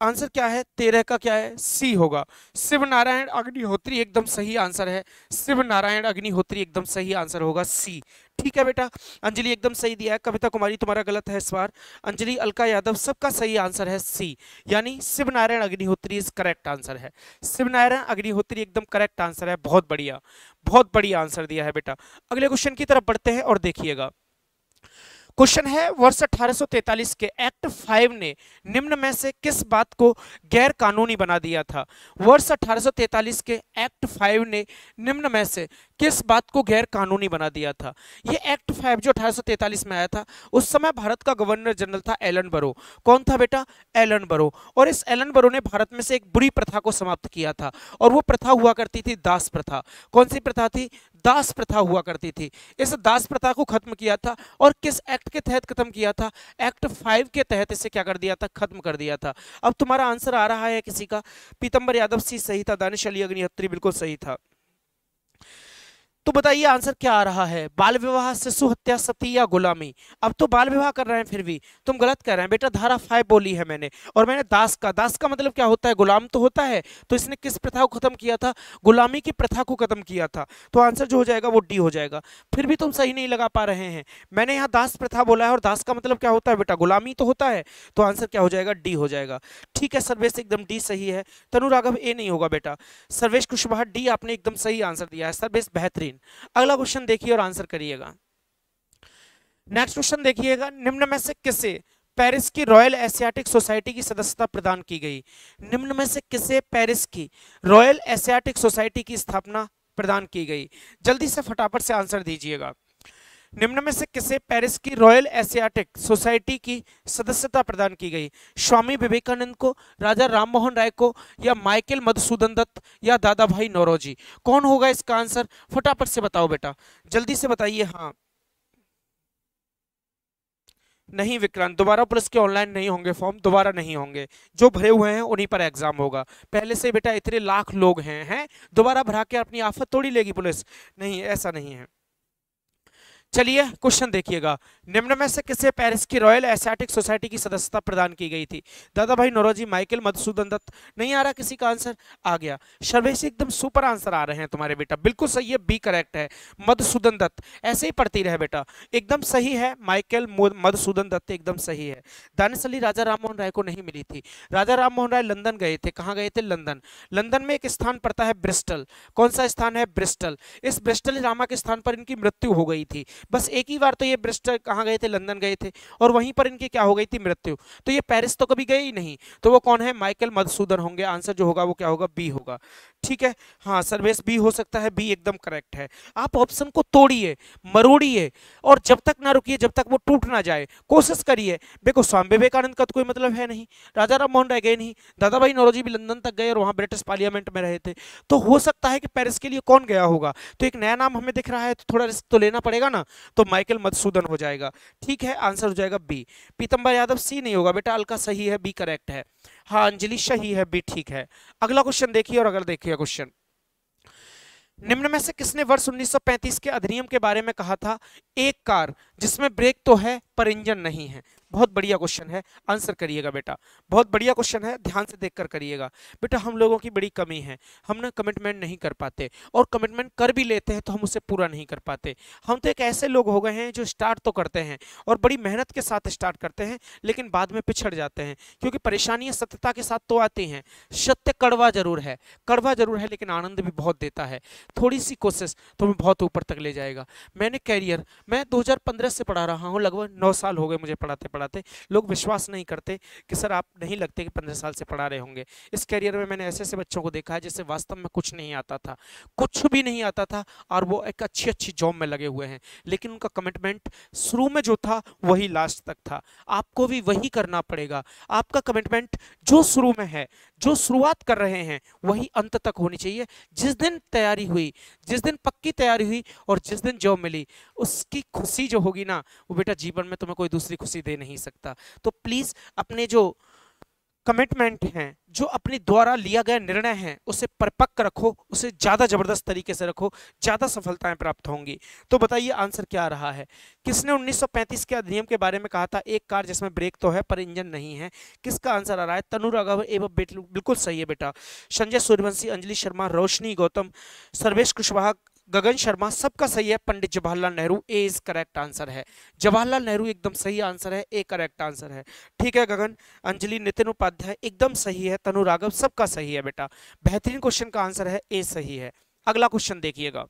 आंसर क्या है तेरह का क्या है सी होगा शिव नारायण अग्निहोत्री एकदम सही आंसर है शिव नारायण अग्निहोत्री एकदम सही आंसर होगा सी ठीक है बेटा अंजलि एकदम सही दिया है कविता कुमारी तुम्हारा गलत है इस बार अंजलि अलका यादव सबका सही आंसर है सी यानी Shiv Narayan Agnihotri is correct answer है शिव नारायण अग्निहोत्री एकदम करेक्ट आंसर है बहुत बढ़िया बहुत बढ़िया आंसर दिया है बेटा अगले क्वेश्चन की तरफ बढ़ते हैं और देखिएगा क्वेश्चन है वर्ष 1843 के एक्ट फाइव ने निम्न में से किस बात को गैर कानूनी बना दिया था वर्ष 1843 के एक्ट फाइव ने निम्न में से किस बात को गैर कानूनी बना दिया था यह एक्ट फाइव जो अठारह में आया था उस समय भारत का गवर्नर जनरल था एलन बरो कौन था बेटा एलन बरो और इस एलन बरो ने भारत में से एक बुरी प्रथा को समाप्त किया था और वो प्रथा हुआ करती थी दास प्रथा कौन सी प्रथा थी दास प्रथा हुआ करती थी इस दास प्रथा को खत्म किया था और किस एक्ट के तहत खत्म किया था एक्ट फाइव के तहत इसे क्या कर दिया था खत्म कर दिया था अब तुम्हारा आंसर आ रहा है किसी का पीतम्बर यादव सी सही था दानिश अली अग्निहोत्री बिल्कुल सही था तो बताइए आंसर क्या आ रहा है बाल विवाह शिशु हत्या सती या गुलामी अब तो बाल विवाह कर रहे हैं फिर भी तुम गलत कह रहे हैं बेटा धारा फाइव बोली है मैंने और मैंने दास का दास का मतलब क्या होता है गुलाम तो होता है तो इसने किस प्रथा को खत्म किया था गुलामी की प्रथा को खत्म किया था तो आंसर जो हो जाएगा वो डी हो जाएगा फिर भी तुम सही नहीं लगा पा रहे हैं मैंने यहाँ दास प्रथा बोला है और दास का मतलब क्या होता है बेटा गुलामी तो होता है तो आंसर क्या हो जाएगा डी हो जाएगा ठीक है सर्वेश एकदम डी सही है तनु राघव ए नहीं होगा बेटा सर्वेश कुशवाहा डी आपने एकदम सही आंसर दिया है सर्वेश बेहतरीन तीन अगला क्वेश्चन देखिए और आंसर करिएगा नेक्स्ट क्वेश्चन देखिएगा निम्न में से किसे पेरिस की रॉयल एशियाटिक सोसाइटी की सदस्यता प्रदान की गई निम्न में से किसे पेरिस की रॉयल एशियाटिक सोसाइटी की स्थापना प्रदान की गई जल्दी से फटाफट से आंसर दीजिएगा निम्न में से किसे पेरिस की रॉयल एशियाटिक सोसाइटी की सदस्यता प्रदान की गई स्वामी विवेकानंद को राजा राममोहन राय को या माइकल मधुसूदन दत्त या दादा भाई नौरोजी कौन होगा इसका आंसर फटाफट से बताओ बेटा जल्दी से बताइए हाँ नहीं विक्रांत दोबारा पुलिस के ऑनलाइन नहीं होंगे फॉर्म दोबारा नहीं होंगे जो भरे हुए हैं उन्हीं पर एग्जाम होगा पहले से बेटा इतने लाख लोग हैं हैं दोबारा भरा के अपनी आफत तोड़ी लेगी पुलिस नहीं ऐसा नहीं है चलिए क्वेश्चन देखिएगा निम्न में से किसे पेरिस की रॉयल एसियाटिक सोसाइटी की सदस्यता प्रदान की गई थी दादा भाई नौरोजी माइकल मधुसूदन दत्त नहीं आ रहा किसी का आंसर आ गया सर्वेश एकदम सुपर आंसर आ रहे हैं तुम्हारे बेटा बिल्कुल सही है बी करेक्ट है मधुसूदन दत्त ऐसे ही पढ़ती रहे बेटा एकदम सही है माइकल मधुसूदन दत्त एकदम सही है दानिश अली राजा राम राय को नहीं मिली थी राजा राम राय लंदन गए थे कहाँ गए थे लंदन लंदन में एक स्थान पड़ता है ब्रिस्टल कौन सा स्थान है ब्रिस्टल इस ब्रिस्टल रामा के स्थान पर इनकी मृत्यु हो गई थी बस एक ही बार तो ये ब्रिस्ट कहाँ गए थे लंदन गए थे और वहीं पर इनकी क्या हो गई थी मृत्यु तो ये पेरिस तो कभी गए ही नहीं तो वो कौन है माइकल मधुसूदन होंगे आंसर जो होगा वो क्या होगा बी होगा ठीक है हाँ सर्वेस बी हो सकता है बी एकदम करेक्ट है आप ऑप्शन को तोड़िए मरोड़िए और जब तक ना रुकिए जब तक वो टूट ना जाए कोशिश करिए देखो स्वामी विवेकानंद का तो कोई मतलब है नहीं राजा राम मोहन राय गए नहीं दादा भाई नौरोजी भी लंदन तक गए और वहाँ ब्रिटिश पार्लियामेंट में रहे थे तो हो सकता है कि पेरिस के लिए कौन गया होगा तो एक नया नाम हमें दिख रहा है तो थोड़ा रिस्क तो लेना पड़ेगा ना तो माइकल मधुसूदन हो जाएगा ठीक है आंसर हो जाएगा बी पीतम्बर यादव सी नहीं होगा बेटा अलका सही है बी करेक्ट है हाँ अंजलि सही है बी ठीक है अगला क्वेश्चन देखिए और अगर देखिए क्वेश्चन निम्न में से किसने वर्ष 1935 के अधिनियम के बारे में कहा था एक कार जिसमें ब्रेक तो है पर इंजन नहीं है बहुत बढ़िया क्वेश्चन है आंसर करिएगा बेटा बहुत बढ़िया क्वेश्चन है ध्यान से देखकर करिएगा बेटा हम लोगों की बड़ी कमी है हम ना कमिटमेंट नहीं कर पाते और कमिटमेंट कर भी लेते हैं तो हम उसे पूरा नहीं कर पाते हम तो एक ऐसे लोग हो गए हैं जो स्टार्ट तो करते हैं और बड़ी मेहनत के साथ स्टार्ट करते हैं लेकिन बाद में पिछड़ जाते हैं क्योंकि परेशानियाँ सत्यता के साथ तो आती हैं सत्य कड़वा जरूर है कड़वा जरूर है लेकिन आनंद भी बहुत देता है थोड़ी सी कोशिश तुम्हें तो बहुत ऊपर तक ले जाएगा मैंने कैरियर मैं दो से पढ़ा रहा हूँ लगभग नौ साल हो गए मुझे पढ़ाते पढ़ाते लोग विश्वास नहीं करते कि सर आप नहीं लगते कि पंद्रह साल से पढ़ा रहे होंगे इस करियर में मैंने ऐसे ऐसे बच्चों को देखा है जिसे वास्तव में कुछ नहीं आता था कुछ भी नहीं आता था और वो एक अच्छी अच्छी जॉब में लगे हुए हैं लेकिन उनका कमिटमेंट शुरू में जो था वही लास्ट तक था आपको भी वही करना पड़ेगा आपका कमिटमेंट जो शुरू में है जो शुरुआत कर रहे हैं वही हाँ। अंत तक होनी चाहिए जिस दिन तैयारी हुई जिस दिन पक्की तैयारी हुई और जिस दिन जॉब मिली उसकी खुशी जो होगी ना वो बेटा जीवन में तुम्हें कोई दूसरी खुशी दे नहीं सकता तो प्लीज़ अपने जो कमिटमेंट हैं जो अपने द्वारा लिया गया निर्णय है उसे परिपक्व रखो उसे ज़्यादा ज़बरदस्त तरीके से रखो ज़्यादा सफलताएं प्राप्त होंगी तो बताइए आंसर क्या रहा है किसने 1935 के अधिनियम के बारे में कहा था एक कार जिसमें ब्रेक तो है पर इंजन नहीं है किसका आंसर आ रहा है तनु राघव एवं बिल्कुल सही है बेटा संजय सूर्यवंशी अंजलि शर्मा रोशनी गौतम सर्वेश कुशवाहा गगन शर्मा सबका सही है Pandit Jawaharlal Nehru A is correct answer है जवाहरलाल नेहरू एकदम सही आंसर है ए करेक्ट आंसर है ठीक है गगन अंजलि नितिन उपाध्याय एकदम सही है तनु राघव सबका सही है बेटा बेहतरीन क्वेश्चन का आंसर है ए सही है अगला क्वेश्चन देखिएगा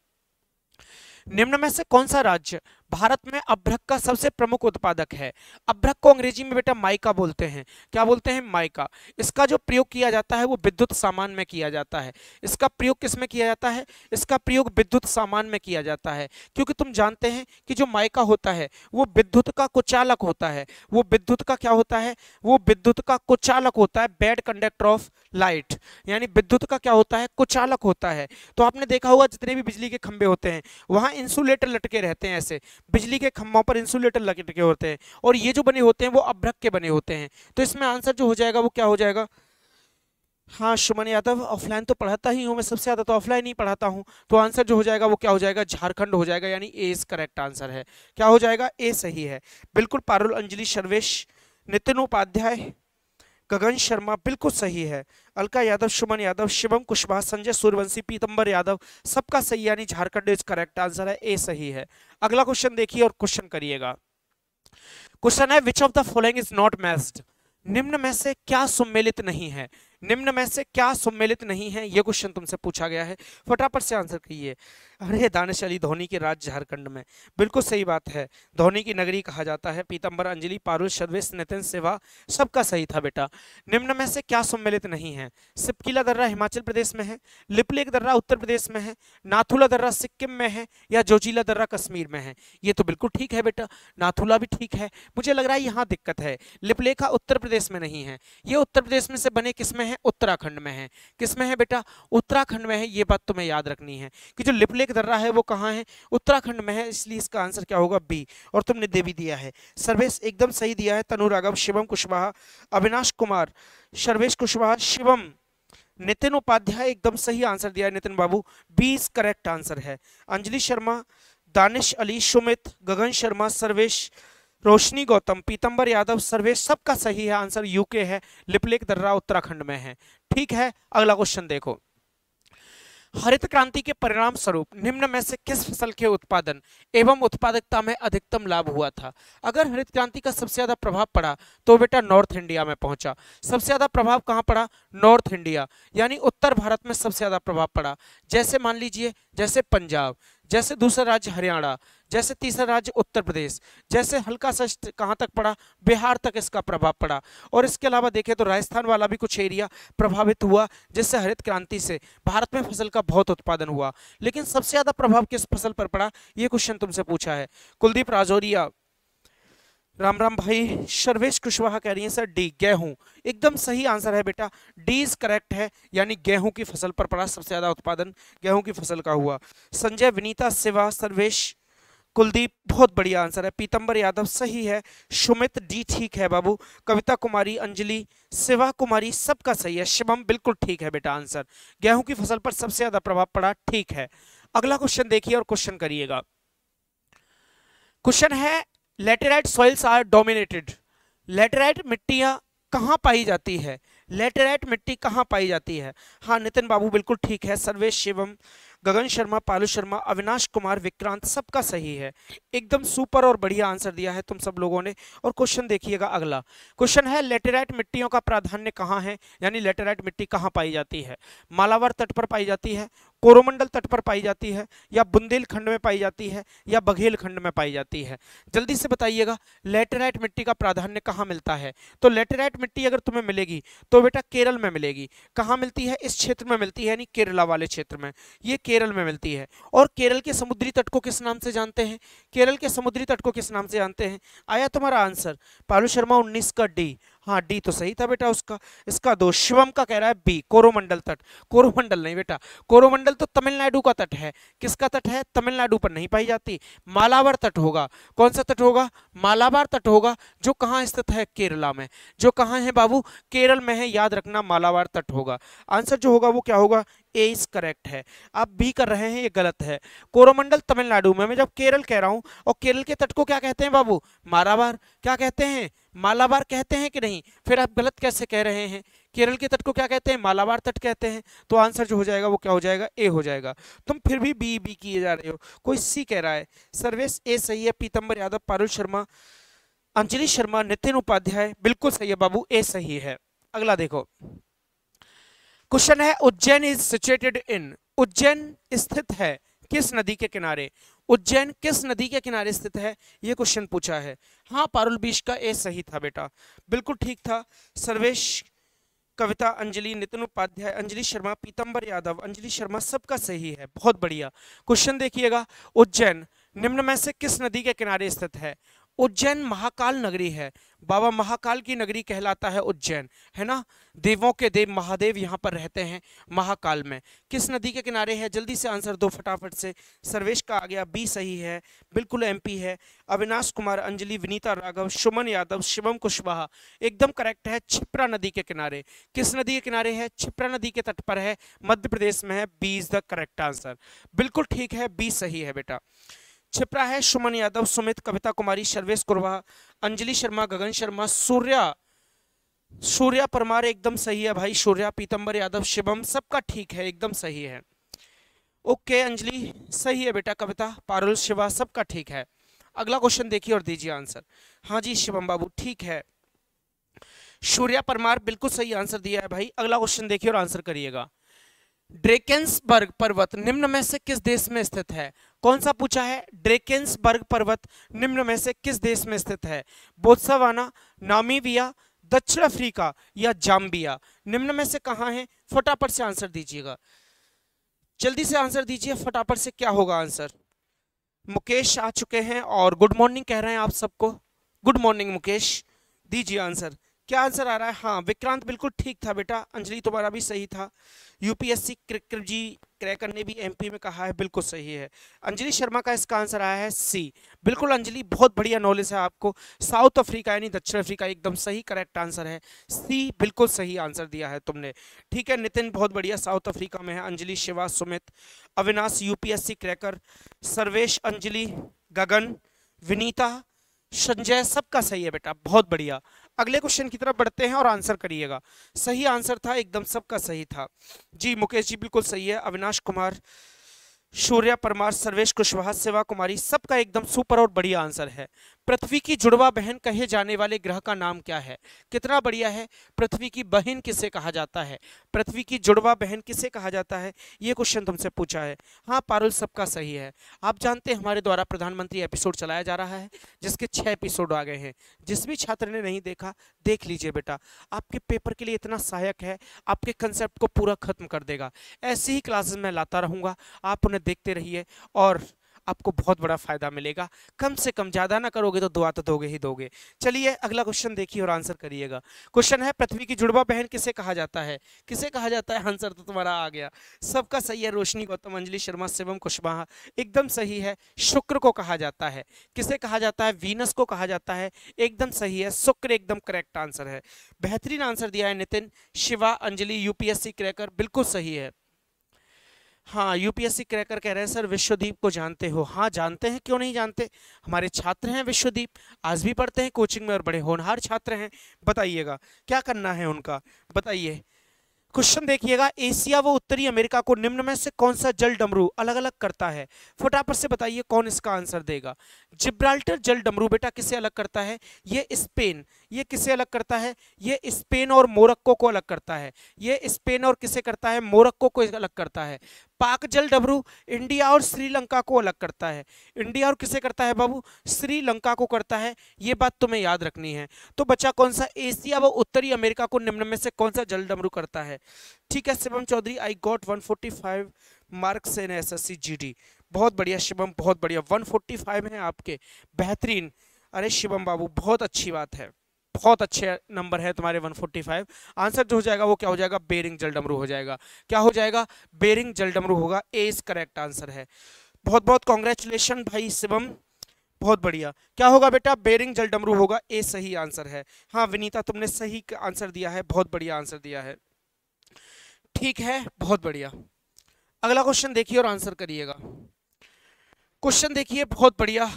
निम्न में से कौन सा राज्य भारत में अभ्रक का सबसे प्रमुख उत्पादक है अभ्रक को अंग्रेजी में बेटा माइका बोलते हैं क्या बोलते हैं माइका इसका जो प्रयोग किया जाता है वो विद्युत सामान में किया जाता है इसका प्रयोग किस में किया जाता है इसका प्रयोग विद्युत सामान में किया जाता है क्योंकि तुम जानते हैं कि जो माइका होता है वो विद्युत का कुचालक होता है वो विद्युत का क्या होता है वो विद्युत का कुचालक होता है बैड कंडक्टर ऑफ लाइट यानी विद्युत का क्या होता है कुचालक होता है तो आपने देखा होगा जितने भी बिजली के खंभे होते हैं वहाँ इंसुलेटर लटके रहते हैं ऐसे बिजली के खम्भों पर इंसुलेटर लगे के होते हैं और ये जो बने होते हैं वो अभ्रक के बने होते हैं तो इसमें आंसर जो हो जाएगा वो क्या हो जाएगा हाँ सुमन यादव ऑफलाइन तो पढ़ाता ही हूँ मैं सबसे ज़्यादा तो ऑफलाइन ही पढ़ाता हूँ तो आंसर जो हो जाएगा वो क्या हो जाएगा झारखंड हो जाएगा यानी ए इज़ करेक्ट आंसर है क्या हो जाएगा ए सही है बिल्कुल पारुल अंजलि सर्वेश नितिन उपाध्याय गगन शर्मा बिल्कुल सही है अलका यादव सुमन यादव शिवम कुशवाहा संजय सूर्यवंशी पीतम्बर यादव सबका सही यानी झारखंड इज करेक्ट आंसर है ए सही है अगला क्वेश्चन देखिए और क्वेश्चन करिएगा क्वेश्चन है which of the following is not matched निम्न में से क्या सुमेलित नहीं है निम्न में से क्या सम्मिलित नहीं है ये क्वेश्चन तुमसे पूछा गया है फटाफट से आंसर कहिए अरे दानिश अली धोनी के राज्य झारखंड में बिल्कुल सही बात है धोनी की नगरी कहा जाता है पीतम्बर अंजलि पारुल सर्विस नितिन सेवा सबका सही था बेटा निम्न में से क्या सम्मिलित नहीं है सिपकीला दर्रा हिमाचल प्रदेश में है लिपलेक दर्रा उत्तर प्रदेश में है नाथुला दर्रा सिक्किम में है या जोजीला दर्रा कश्मीर में है ये तो बिल्कुल ठीक है बेटा नाथुला भी ठीक है मुझे लग रहा है यहाँ दिक्कत है लिपलेखा उत्तर प्रदेश में नहीं है ये उत्तर प्रदेश में से बने किसमें है उत्तराखंड में है किस में है बेटा उत्तराखंड में है ये बात तुम्हें याद रखनी है कि जो लिपलेख दर्रा है वो कहाँ है उत्तराखंड में है इसलिए इसका आंसर क्या होगा बी और तुमने दे भी दिया है सर्वेश एकदम सही दिया है तनु राघव शिवम कुशवाहा अविनाश कुमार सर्वेश कुशवाहा शिवम नितिन उपाध्याय एकदम सही आंसर दिया है नितिन बाबू बीस करेक्ट आंसर है अंजलि शर्मा दानिश अली सुमित गगन शर्मा सर्वेश रोशनी गौतम पीतंबर यादव सर्वे सबका सही है आंसर यूके है लिपलेक दर्रा उत्तराखंड में है ठीक है अगला क्वेश्चन देखो हरित क्रांति के परिणाम स्वरूप निम्न में से किस फसल के उत्पादन एवं उत्पादकता में अधिकतम लाभ हुआ था अगर हरित क्रांति का सबसे ज्यादा प्रभाव पड़ा तो बेटा नॉर्थ इंडिया में पहुंचा सबसे ज्यादा प्रभाव कहाँ पड़ा नॉर्थ इंडिया यानी उत्तर भारत में सबसे ज्यादा प्रभाव पड़ा जैसे मान लीजिए जैसे पंजाब जैसे दूसरा राज्य हरियाणा जैसे तीसरा राज्य उत्तर प्रदेश जैसे हल्का सा कहाँ तक पड़ा बिहार तक इसका प्रभाव पड़ा और इसके अलावा देखें तो राजस्थान वाला भी कुछ एरिया प्रभावित हुआ जिससे हरित क्रांति से भारत में फसल का बहुत उत्पादन हुआ लेकिन सबसे ज़्यादा प्रभाव किस फसल पर पड़ा ये क्वेश्चन तुमसे पूछा है कुलदीप राजौरिया राम राम भाई सर्वेश कुशवाहा कह रही हैं सर डी गेहूं एकदम सही आंसर है बेटा डी इज करेक्ट है यानी गेहूं की फसल पर पड़ा सबसे ज़्यादा उत्पादन गेहूं की फसल का हुआ संजय विनीता सिवा सर्वेश कुलदीप बहुत बढ़िया आंसर है पीतम्बर यादव सही है सुमित डी ठीक है बाबू कविता कुमारी अंजलि शिवा कुमारी सबका सही है शिवम बिल्कुल ठीक है बेटा आंसर गेहूं की फसल पर सबसे ज्यादा प्रभाव पड़ा ठीक है अगला क्वेश्चन देखिए और क्वेश्चन करिएगा क्वेश्चन है laterite soils are dominated laterite मिट्टियां कहाँ पाई जाती है लेटेराइट मिट्टी कहाँ पाई जाती है हाँ नितिन बाबू बिल्कुल ठीक है सर्वेश शिवम गगन शर्मा पालू शर्मा अविनाश कुमार विक्रांत सबका सही है एकदम सुपर और बढ़िया आंसर दिया है तुम सब लोगों ने और क्वेश्चन देखिएगा अगला क्वेश्चन है लेटेराइट मिट्टियों का प्राधान्य कहाँ है यानी लेटेराइट मिट्टी कहाँ पाई जाती है मालावार तट पर पाई जाती है कोरोमंडल तट पर पाई जाती है या बुंदेलखंड में पाई जाती है या बघेलखंड में पाई जाती है जल्दी से बताइएगा लेटेराइट मिट्टी का प्राधान्य कहाँ मिलता है तो लेटेराइट मिट्टी अगर तुम्हें मिलेगी तो बेटा केरल में मिलेगी कहाँ मिलती है इस क्षेत्र में मिलती है यानी केरला वाले क्षेत्र में ये केरल में मिलती है और केरल के समुद्री तट को किस नाम से जानते हैं केरल के समुद्री तट को किस नाम से जानते हैं आया तुम्हारा आंसर पालू शर्मा उन्नीस का डी हाँ डी तो सही था बेटा उसका इसका दो शिवम का कह रहा है बी कोरोमंडल तट कोरोमंडल नहीं बेटा कोरोमंडल तो तमिलनाडु का तट है किसका तट है तमिलनाडु पर नहीं पाई जाती मालाबार तट होगा कौन सा तट होगा मालाबार तट होगा जो कहाँ स्थित है केरला में जो कहाँ है बाबू केरल में है याद रखना मालाबार तट होगा आंसर जो होगा वो क्या होगा ए इज करेक्ट है आप बी कर रहे हैं ये गलत है कोरोमंडल तमिलनाडु में मैं जब केरल कह रहा हूँ और केरल के तट को क्या कहते हैं बाबू मालाबार क्या कहते हैं मालाबार कहते हैं कि नहीं फिर आप गलत कैसे कह रहे हैं केरल के तट को क्या कहते हैं मालाबार तट कहते हैं तो आंसर जो हो जाएगा वो क्या हो जाएगा ए हो जाएगा तुम फिर भी बी बी किए जा रहे हो कोई सी कह रहा है सर्वेश ए सही है पीतम्बर यादव पारुल शर्मा अंजलि शर्मा नितिन उपाध्याय बिल्कुल सही है बाबू ए सही है अगला देखो क्वेश्चन है Ujjain is situated in Ujjain स्थित है किस नदी के किनारे उज्जैन किस नदी के किनारे स्थित है ये क्वेश्चन पूछा है हाँ पारुल बीच का ए सही था बेटा बिल्कुल ठीक था सर्वेश कविता अंजलि नितिन उपाध्याय अंजलि शर्मा पीतम्बर यादव अंजलि शर्मा सबका सही है बहुत बढ़िया क्वेश्चन देखिएगा उज्जैन निम्न में से किस नदी के किनारे स्थित है उज्जैन महाकाल नगरी है बाबा महाकाल की नगरी कहलाता है उज्जैन है ना देवों के देव महादेव यहाँ पर रहते हैं महाकाल में किस नदी के किनारे है जल्दी से आंसर दो फटाफट से सर्वेश का आ गया बी सही है बिल्कुल एमपी है अविनाश कुमार अंजलि विनीता राघव सुमन यादव शिवम कुशवाहा एकदम करेक्ट है छिप्रा नदी के किनारे किस नदी के किनारे है छिप्रा नदी के तट पर है मध्य प्रदेश में है B is the correct answer बिल्कुल ठीक है बी सही है बेटा छिपरा है सुमन यादव सुमित कविता कुमारी सर्वेश कुरवा अंजलि शर्मा गगन शर्मा सूर्या सूर्या परमार एकदम सही है भाई सूर्या पीतम्बर यादव शिवम सबका ठीक है एकदम सही है ओके अंजलि सही है बेटा कविता पारुल शिवा सबका ठीक है अगला क्वेश्चन देखिए और दीजिए आंसर हाँ जी शिवम बाबू ठीक है सूर्या परमार बिल्कुल सही आंसर दिया है भाई अगला क्वेश्चन देखिए और आंसर करिएगा ड्रेकेंसबर्ग पर्वत निम्न में से किस देश में स्थित है कौन सा पूछा है ड्रेकेंसबर्ग पर्वत निम्न में से किस देश में स्थित है बोत्सवाना नामीबिया दक्षिण अफ्रीका या जाम्बिया निम्न में से कहा है फटाफट से आंसर दीजिएगा जल्दी से आंसर दीजिए फटाफट से क्या होगा आंसर मुकेश आ चुके हैं और गुड मॉर्निंग कह रहे हैं आप सबको गुड मॉर्निंग मुकेश दीजिए आंसर क्या आंसर आ रहा है हाँ विक्रांत बिल्कुल ठीक था बेटा अंजलि तुम्हारा भी सही था यूपीएससी क्रिकर जी क्रैकर ने भी एमपी में कहा है बिल्कुल सही है अंजलि शर्मा का इसका आंसर आया है सी बिल्कुल अंजलि बहुत बढ़िया नॉलेज है आपको साउथ अफ्रीका यानी दक्षिण अफ्रीका एकदम सही करेक्ट आंसर है सी बिल्कुल सही आंसर दिया है तुमने ठीक है नितिन बहुत बढ़िया साउथ अफ्रीका में है अंजलि शिवा सुमित अविनाश यूपीएससी क्रैकर सर्वेश अंजलि गगन विनीता संजय सबका सही है बेटा बहुत बढ़िया अगले क्वेश्चन की तरफ बढ़ते हैं और आंसर करिएगा सही आंसर था एकदम सबका सही था जी मुकेश जी बिल्कुल सही है अविनाश कुमार सूर्या परमार सर्वेश कुशवाहा सेवा कुमारी सबका एकदम सुपर और बढ़िया आंसर है पृथ्वी की जुड़वा बहन कहे जाने वाले ग्रह का नाम क्या है कितना बढ़िया है पृथ्वी की बहन किसे कहा जाता है पृथ्वी की जुड़वा बहन किसे कहा जाता है ये क्वेश्चन तुमसे पूछा है हाँ पारुल सबका सही है आप जानते हैं हमारे द्वारा प्रधानमंत्री एपिसोड चलाया जा रहा है जिसके छः एपिसोड आ गए हैं जिस भी छात्र ने नहीं देखा देख लीजिए बेटा आपके पेपर के लिए इतना सहायक है आपके कंसेप्ट को पूरा खत्म कर देगा ऐसी ही क्लासेज मैं लाता रहूँगा आप उन्हें देखते रहिए और आपको बहुत बड़ा फ़ायदा मिलेगा कम से कम ज़्यादा ना करोगे तो दुआ तो दोगे ही दोगे चलिए अगला क्वेश्चन देखिए और आंसर करिएगा क्वेश्चन है पृथ्वी की जुड़वा बहन किसे कहा जाता है किसे कहा जाता है आंसर तो तुम्हारा आ गया सबका सही है रोशनी गौतम अंजलि शर्मा शिवम कुशवाहा एकदम सही है शुक्र को कहा जाता है किसे कहा जाता है वीनस को कहा जाता है एकदम सही है शुक्र एकदम करेक्ट आंसर है बेहतरीन आंसर दिया है नितिन शिवा अंजलि यूपीएससी क्रैकर बिल्कुल सही है हाँ यूपीएससी क्रैकर कह रहे हैं सर विश्वदीप को जानते हो हाँ जानते हैं क्यों नहीं जानते हमारे छात्र हैं विश्वदीप आज भी पढ़ते हैं कोचिंग में और बड़े होनहार छात्र हैं बताइएगा क्या करना है उनका बताइए क्वेश्चन देखिएगा एशिया व उत्तरी अमेरिका को निम्न में से कौन सा जल डमरू अलग अलग करता है फटाफट से बताइए कौन इसका आंसर देगा जिब्राल्टर जल डमरू बेटा किसे अलग करता है ये स्पेन ये किसे अलग करता है ये स्पेन और मोरक्को को अलग करता है ये स्पेन और किसे करता है मोरक्को को अलग करता है पाक जल डबरू इंडिया और श्रीलंका को अलग करता है इंडिया और किसे करता है बाबू श्रीलंका को करता है ये बात तुम्हें याद रखनी है तो बच्चा कौन सा एशिया व उत्तरी अमेरिका को निम्न में से कौन सा जल डबरू करता है ठीक है Shivam Chaudhary I got 145 marks in SSC GD बहुत बढ़िया शिवम बहुत बढ़िया 145 है आपके बेहतरीन अरे शिवम बाबू बहुत अच्छी बात है बहुत अच्छे नंबर है तुम्हारे 145 आंसर जो हो जाएगा वो क्या हो जाएगा बेरिंग जलडमरू हो जाएगा क्या हो जाएगा बेरिंग जलडमरू होगा ए इज करेक्ट आंसर है बहुत बहुत कॉन्ग्रेचुलेशन भाई शिवम बहुत बढ़िया क्या होगा बेटा बेरिंग जलडमरू होगा ए सही आंसर है हाँ विनीता तुमने सही आंसर दिया है बहुत बढ़िया आंसर दिया है ठीक है बहुत बढ़िया अगला क्वेश्चन देखिए और आंसर करिएगा क्वेश्चन देखिए बहुत बढ़िया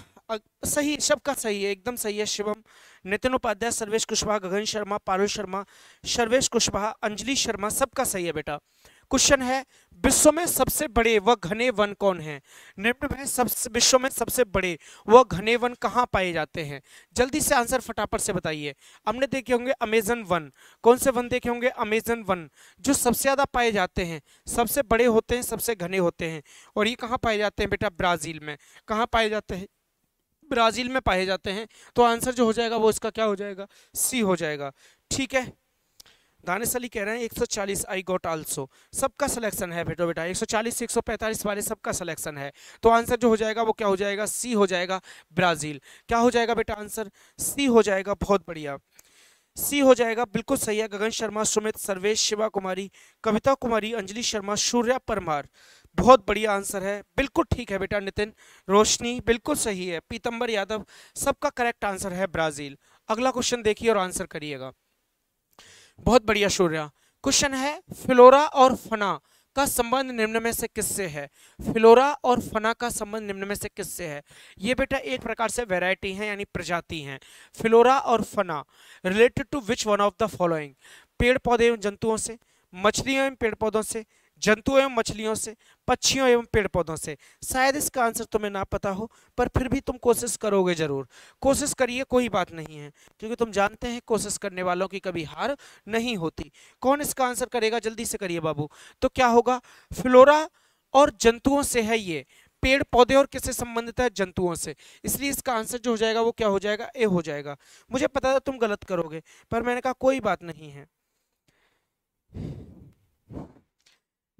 सही है सबका सही है एकदम सही है शिवम नितिन उपाध्याय सर्वेश कुशवाहा गगन शर्मा पारुल शर्मा सर्वेश कुशवाहा अंजलि शर्मा सबका सही है बेटा क्वेश्चन है विश्व में सबसे बड़े व घने वन कौन है निम्न में सबसे विश्व में सबसे बड़े व घने वन कहाँ पाए जाते हैं जल्दी से आंसर फटाफट से बताइए हमने देखे होंगे अमेजन वन कौन से वन देखे होंगे अमेजन वन जो सबसे ज़्यादा पाए जाते हैं सबसे बड़े होते हैं सबसे घने होते हैं और ये कहाँ पाए जाते हैं बेटा ब्राज़ील में कहाँ पाए जाते हैं ब्राज़ील में पाए जाते हैं तो आंसर जो हो जाएगा वो इसका क्या हो जाएगा सी हो जाएगा ठीक है दानिश अली कह रहे हैं 140 आई गोट आल्सो सबका सिलेक्शन है बेटो बेटा 140 145 वाले सबका सिलेक्शन है तो आंसर जो हो जाएगा वो क्या हो जाएगा सी हो जाएगा ब्राज़ील क्या हो जाएगा बेटा आंसर सी हो जाएगा बहुत बढ़िया सी हो जाएगा बिल्कुल सही है गगन शर्मा सुमित सर्वेश शिवा कुमारी कविता कुमारी अंजलि शर्मा सूर्या परमार बहुत बढ़िया आंसर है बिल्कुल ठीक है बेटा नितिन रोशनी बिल्कुल सही है पीतम्बर यादव सबका करेक्ट आंसर है ब्राज़ील अगला क्वेश्चन देखिए और आंसर करिएगा बहुत बढ़िया सूर्या क्वेश्चन है फ्लोरा और फना का संबंध निम्न में से किससे है फ्लोरा और फना का संबंध निम्न में से किससे है ये बेटा एक प्रकार से वैरायटी है यानी प्रजाति है फ्लोरा और fauna related to which one of the following पेड़ पौधे एवं जंतुओं से मछलियों एवं पेड़ पौधों से जंतुओं एवं मछलियों से पक्षियों एवं पेड़ पौधों से शायद इसका आंसर तुम्हें ना पता हो पर फिर भी तुम कोशिश करोगे जरूर कोशिश करिए कोई बात नहीं है क्योंकि तुम जानते हैं कोशिश करने वालों की कभी हार नहीं होती कौन इसका आंसर करेगा जल्दी से करिए बाबू तो क्या होगा फ्लोरा और जंतुओं से है ये पेड़ पौधे और किससे संबंधित है जंतुओं से इसलिए इसका आंसर जो हो जाएगा वो क्या हो जाएगा ए हो जाएगा मुझे पता था तुम गलत करोगे पर मैंने कहा कोई बात नहीं है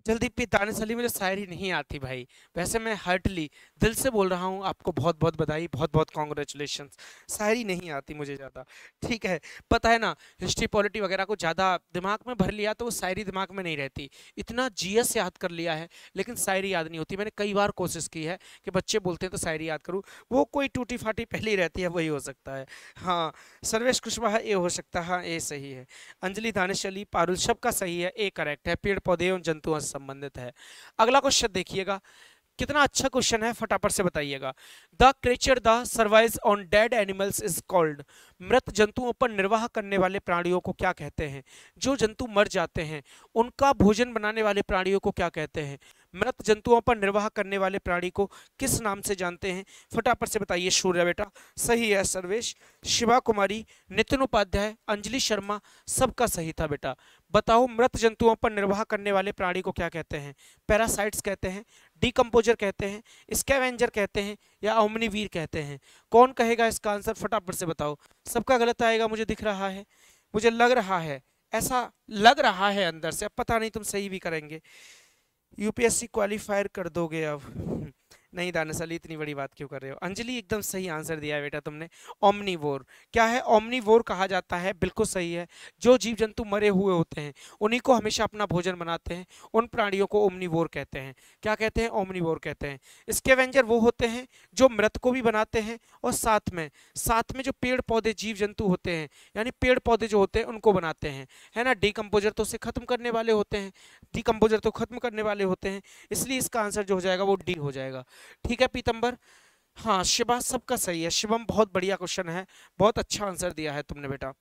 जल्दी पी दानिश अली मुझे शायरी नहीं आती भाई वैसे मैं हर्टली दिल से बोल रहा हूँ आपको बहुत बहुत बधाई बहुत बहुत कॉन्ग्रेचुलेशन शायरी नहीं आती मुझे ज़्यादा ठीक है पता है ना हिस्ट्री पॉलिटी वगैरह को ज़्यादा दिमाग में भर लिया तो वो शायरी दिमाग में नहीं रहती इतना जीएस याद कर लिया है लेकिन शायरी याद नहीं होती मैंने कई बार कोशिश की है कि बच्चे बोलते हैं तो शायरी याद करूँ वो कोई टूटी फाटी पहली रहती है वही हो सकता है हाँ सर्वेश कुशवाहा ए हो सकता है हाँ ए सही है अंजलि दानिश अली पारुल सबका सही है ए करेक्ट है पेड़ पौधे एवं जंतुओं संबंधित है अगला क्वेश्चन देखिएगा कितना अच्छा क्वेश्चन है फटाफट से बताइएगा the creature the survives on dead animals is called मृत जंतुओं पर निर्वाह करने वाले प्राणियों को क्या कहते हैं जो जंतु मर जाते हैं उनका भोजन बनाने वाले प्राणियों को क्या कहते हैं मृत जंतुओं पर निर्वाह करने वाले प्राणी को किस नाम से जानते हैं फटाफट से बताइए सूर्य बेटा सही है सर्वेश शिवा कुमारी नितिन उपाध्याय अंजलि शर्मा सबका सही था बेटा बताओ मृत जंतुओं पर निर्वाह करने वाले प्राणी को क्या कहते हैं पैरासाइट्स कहते हैं डीकम्पोजर कहते हैं स्कैवेंजर कहते हैं या ओमनीवीर कहते हैं कौन कहेगा इसका आंसर फटाफट से बताओ सबका गलत आएगा मुझे दिख रहा है मुझे लग रहा है ऐसा लग रहा है अंदर से अब पता नहीं तुम सही भी करेंगे यूपीएससी क्वालिफायर कर दोगे अब नहीं दानिश इतनी बड़ी बात क्यों कर रहे हो अंजलि एकदम सही आंसर दिया है बेटा तुमने ओमनी क्या है ओमनी कहा जाता है बिल्कुल सही है जो जीव जंतु मरे हुए होते हैं उन्हीं को हमेशा अपना भोजन बनाते हैं उन प्राणियों को ओमनी कहते हैं क्या कहते हैं ओमनी कहते हैं इसके स्केवेंजर वो होते हैं जो मृत को भी बनाते हैं और साथ में साथ में जो पेड़ पौधे जीव जंतु होते हैं यानी पेड़ पौधे जो होते हैं उनको बनाते हैं है ना डिकम्पोजर तो उसे खत्म करने वाले होते हैं डिकम्पोजर तो खत्म करने वाले होते हैं इसलिए इसका आंसर जो हो जाएगा वो डी हो जाएगा ठीक है पीतम्बर हाँ शिवा सबका सही है शिवम बहुत बढ़िया क्वेश्चन है बहुत अच्छा आंसर दिया है तुमने बेटा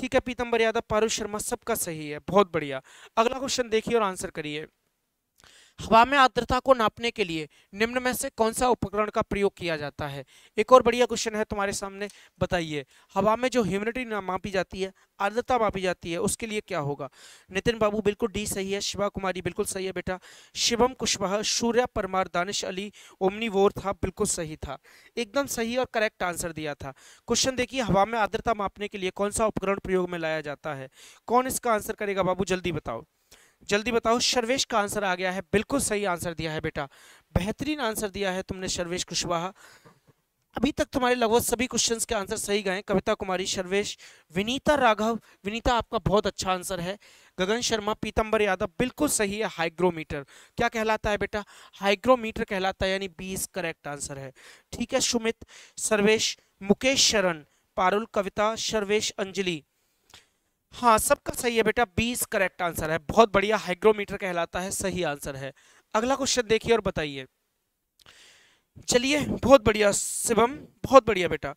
ठीक है पीतम्बर यादव पारू शर्मा सबका सही है बहुत बढ़िया अगला क्वेश्चन देखिए और आंसर करिए हवा में आर्द्रता को नापने के लिए निम्न में से कौन सा उपकरण का प्रयोग किया जाता है एक और बढ़िया क्वेश्चन है तुम्हारे सामने बताइए हवा में जो ह्यूमिडिटी मापी जाती है आर्द्रता मापी जाती है उसके लिए क्या होगा नितिन बाबू बिल्कुल डी सही है शिवा कुमारी बिल्कुल सही है बेटा शिवम कुशवाहा सूर्या परमार दानिश अली ओमनी वोर था बिल्कुल सही था एकदम सही और करेक्ट आंसर दिया था क्वेश्चन देखिए हवा में आर्द्रता मापने के लिए कौन सा उपकरण प्रयोग में लाया जाता है कौन इसका आंसर करेगा बाबू जल्दी बताओ जल्दी बताओ सर्वेश का आंसर आ गया है बिल्कुल सही आंसर दिया है बेटा बेहतरीन आंसर दिया है तुमने सर्वेश कुशवाहा अभी तक तुम्हारे लगभग सभी क्वेश्चन के आंसर सही गए कविता कुमारी सर्वेश विनीता राघव विनीता आपका बहुत अच्छा आंसर है गगन शर्मा पीतम्बर यादव बिल्कुल सही है हाइग्रोमीटर क्या कहलाता है बेटा हाइग्रोमीटर कहलाता है यानी बीस करेक्ट आंसर है ठीक है सुमित सर्वेश मुकेश शरण पारुल कविता सर्वेश अंजलि हाँ सबका सही है बेटा बीस करेक्ट आंसर है बहुत बढ़िया हाइग्रोमीटर कहलाता है सही आंसर है अगला क्वेश्चन देखिए और बताइए चलिए बहुत बढ़िया शिवम बहुत बढ़िया बेटा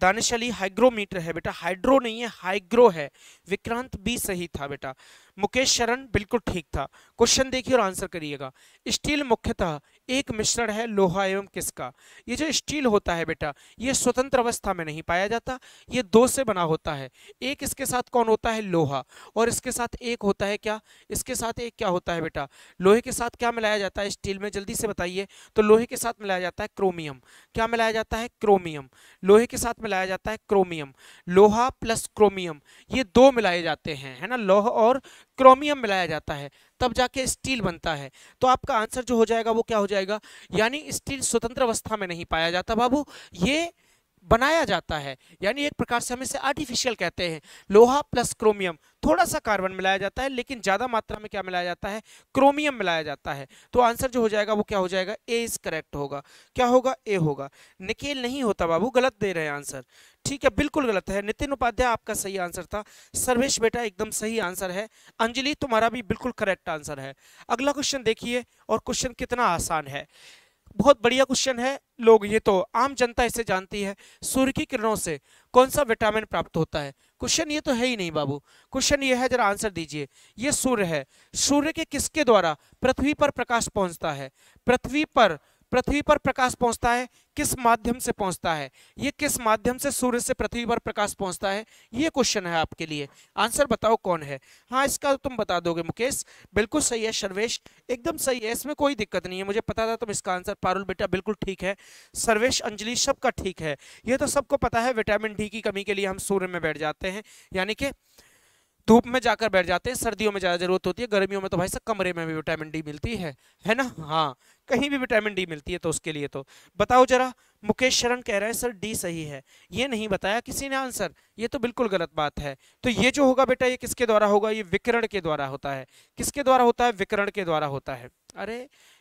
दानिश अली हाइग्रोमीटर है बेटा हाइड्रो नहीं है हाइग्रो है विक्रांत बी सही था बेटा मुकेश शरण बिल्कुल ठीक था क्वेश्चन देखिए और आंसर करिएगा स्टील मुख्यतः एक मिश्रण है लोहा एवं किसका ये जो स्टील होता है बेटा ये स्वतंत्र अवस्था में नहीं पाया जाता ये दो से बना होता है एक इसके साथ कौन होता है लोहा और इसके साथ एक होता है क्या इसके साथ एक क्या होता है बेटा लोहे के साथ क्या मिलाया जाता है स्टील में जल्दी से बताइए तो लोहे के साथ मिलाया जाता है क्रोमियम क्या मिलाया जाता है क्रोमियम लोहे के साथ मिलाया जाता है क्रोमियम लोहा प्लस क्रोमियम ये दो मिलाए जाते हैं है ना लोह और क्रोमियम मिलाया जाता है तब जाके स्टील बनता है तो आपका आंसर जो हो जाएगा वो क्या हो जाएगा यानी स्टील स्वतंत्र अवस्था में नहीं पाया जाता बाबू ये बनाया जाता है यानी एक प्रकार से हम इसे आर्टिफिशियल कहते हैं लोहा प्लस क्रोमियम थोड़ा सा कार्बन मिलाया जाता है लेकिन ज़्यादा मात्रा में क्या मिलाया जाता है क्रोमियम मिलाया जाता है तो आंसर जो हो जाएगा वो क्या हो जाएगा ए इज़ करेक्ट होगा क्या होगा ए होगा निकेल नहीं होता बाबू गलत दे रहे हैं आंसर ठीक है बिल्कुल गलत है नितिन उपाध्याय आपका सही आंसर था सर्वेश बेटा एकदम सही आंसर है अंजलि तुम्हारा भी बिल्कुल करेक्ट आंसर है अगला क्वेश्चन देखिए और क्वेश्चन कितना आसान है बहुत बढ़िया क्वेश्चन है लोग ये तो आम जनता इसे जानती है सूर्य की किरणों से कौन सा विटामिन प्राप्त होता है क्वेश्चन ये तो है ही नहीं बाबू क्वेश्चन ये है जरा आंसर दीजिए ये सूर्य है सूर्य के किसके द्वारा पृथ्वी पर प्रकाश पहुंचता है पृथ्वी पर पृथ्वी पर प्रकाश पहुंचता है किस माध्यम से पहुंचता है ये किस माध्यम से सूर्य से पृथ्वी पर प्रकाश पहुंचता है ये क्वेश्चन है आपके लिए आंसर बताओ कौन है हाँ इसका तो तुम बता दोगे मुकेश बिल्कुल सही है सर्वेश एकदम सही है इसमें कोई दिक्कत नहीं है मुझे पता था तुम इसका आंसर पारुल बेटा बिल्कुल ठीक है सर्वेश अंजलि सबका ठीक है ये तो सबको पता है विटामिन डी की कमी के लिए हम सूर्य में बैठ जाते हैं यानी कि धूप में जाकर बैठ जाते हैं सर्दियों में ज़्यादा जरूरत होती है गर्मियों में तो भाई सब कमरे में भी विटामिन डी मिलती है है ना हाँ कहीं भी विटामिन डी मिलती है तो उसके लिए तो बताओ जरा मुकेश शरण कह रहे हैं सर डी सही है ये नहीं बताया किसी ने आंसर ये तो बिल्कुल गलत बात है तो ये जो होगा बेटा ये किसके द्वारा होगा ये विकरण के द्वारा होता है किसके द्वारा होता है विकरण के द्वारा होता है अरे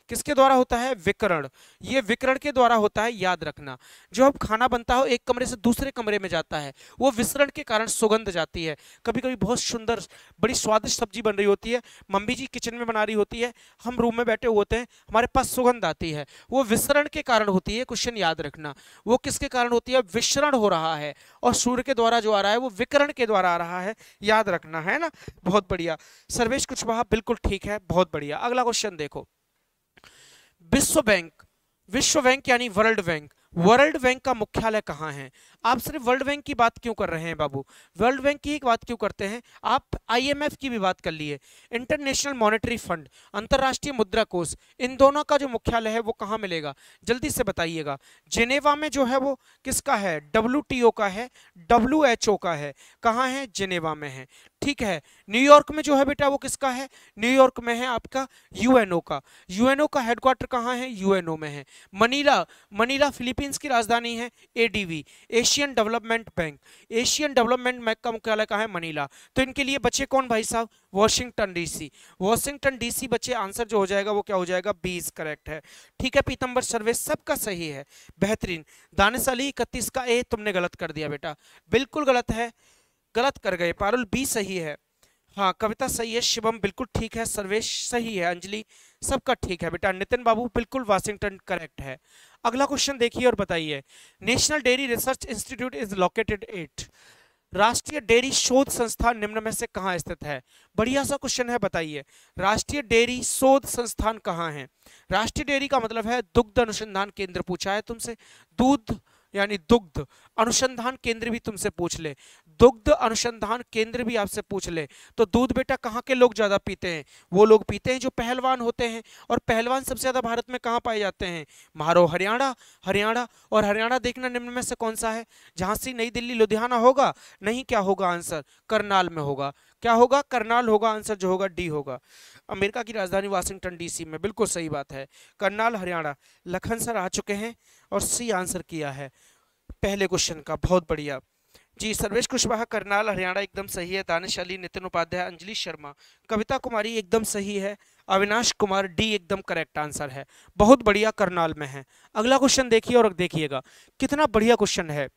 किसके द्वारा होता है विकरण ये विकरण के द्वारा होता है याद रखना जो अब खाना बनता हो एक कमरे से दूसरे कमरे में जाता है वो विसरण के कारण सुगंध जाती है कभी कभी बहुत सुंदर बड़ी स्वादिष्ट सब्जी बन रही होती है मम्मी जी किचन में बना रही होती है हम रूम में बैठे होते हैं हमारे पास सुगंध आती है वो विसरण के कारण होती है क्वेश्चन याद रखना वो किसके कारण होती है विसरण हो रहा है और सूर्य के द्वारा जो आ रहा है वो विकरण के द्वारा आ रहा है याद रखना है ना बहुत बढ़िया सर्वेश कुशवाहा बिल्कुल ठीक है बहुत बढ़िया अगला क्वेश्चन देखो विश्व बैंक विश्व बैंक यानी वर्ल्ड बैंक वर्ल्ड बैंक का मुख्यालय कहाँ है आप सिर्फ वर्ल्ड बैंक की बात क्यों कर रहे हैं बाबू वर्ल्ड बैंक की एक बात क्यों करते हैं आप आईएमएफ की भी बात कर लिए इंटरनेशनल मॉनेटरी फंड अंतर्राष्ट्रीय मुद्रा कोष इन दोनों का जो मुख्यालय है वो कहाँ मिलेगा जल्दी से बताइएगा जेनेवा में जो है वो किसका है डब्ल्यू का है डब्ल्यू का है कहाँ है जेनेवा में है ठीक है न्यूयॉर्क में जो है बेटा वो किसका है न्यूयॉर्क में है आपका यूएनओ का यूएनओ का हेडक्वार्टर कहाँ है यूएनओ में है मनीला मनीला फिलीपींस की राजधानी है ADB Asia Asian development bank Asian development bank का मुख्यालय कहाँ है मनीला तो इनके लिए बच्चे कौन भाई साहब वॉशिंगटन डीसी वॉशिंगटन डीसी बच्चे आंसर जो हो जाएगा वो क्या हो जाएगा बीस करेक्ट है ठीक है पीतम्बर सर्वे सबका सही है बेहतरीन दानिश अली इकतीस का ए तुमने गलत कर दिया बेटा बिल्कुल गलत है गलत कर गए पारुल बी सही है हाँ कविता सही है शिवम बिल्कुल ठीक है सर्वेश सही है अंजलि सबका ठीक है बेटा नितिन बाबू बिल्कुल वाशिंगटन करेक्ट है अगला क्वेश्चन देखिए और बताइए national dairy research institute is located at राष्ट्रीय डेयरी शोध संस्थान निम्न में से कहाँ स्थित है बढ़िया सा क्वेश्चन है बताइए राष्ट्रीय डेयरी शोध संस्थान कहाँ है राष्ट्रीय डेयरी का मतलब है दुग्ध अनुसंधान केंद्र पूछा है तुमसे दूध यानी दुग्ध अनुसंधान केंद्र भी तुमसे पूछ ले दुग्ध अनुसंधान केंद्र भी आपसे पूछ ले तो दूध बेटा कहाँ के लोग ज़्यादा पीते हैं वो लोग पीते हैं जो पहलवान होते हैं और पहलवान सबसे ज़्यादा भारत में कहाँ पाए जाते हैं मारो हरियाणा हरियाणा और हरियाणा देखना निम्न में से कौन सा है झांसी नई दिल्ली लुधियाना होगा नहीं क्या होगा आंसर करनाल में होगा क्या होगा करनाल होगा आंसर जो होगा डी होगा अमेरिका की राजधानी वाशिंगटन डीसी में बिल्कुल सही बात है करनाल हरियाणा लखन सर आ चुके हैं और सी आंसर किया है पहले क्वेश्चन का बहुत बढ़िया जी सर्वेश कुशवाहा करनाल हरियाणा एकदम सही है दानिश अली नितिन उपाध्याय अंजलि शर्मा कविता कुमारी एकदम सही है अविनाश कुमार डी एकदम करेक्ट आंसर है बहुत बढ़िया करनाल में है अगला क्वेश्चन देखिए और देखिएगा कितना बढ़िया क्वेश्चन है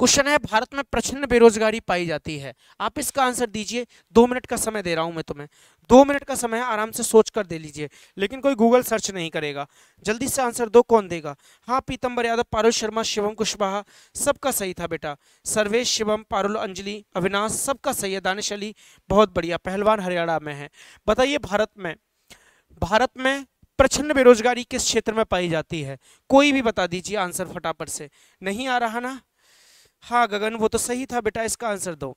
क्वेश्चन है भारत में प्रचंड बेरोजगारी पाई जाती है आप इसका आंसर दीजिए दो मिनट का समय दे रहा हूं मैं तुम्हें दो मिनट का समय आराम से सोच कर दे लीजिए लेकिन कोई गूगल सर्च नहीं करेगा जल्दी से आंसर दो कौन देगा हाँ पीतम्बर यादव पारुल शर्मा शिवम कुशवाहा सबका सही था बेटा सर्वेश शिवम पारुल अंजलि अविनाश सबका सही है दानिश अली बहुत बढ़िया पहलवान हरियाणा में है बताइए भारत में भारत में प्रचंड बेरोजगारी किस क्षेत्र में पाई जाती है कोई भी बता दीजिए आंसर फटाफट से नहीं आ रहा ना हाँ गगन वो तो सही था बेटा इसका आंसर दो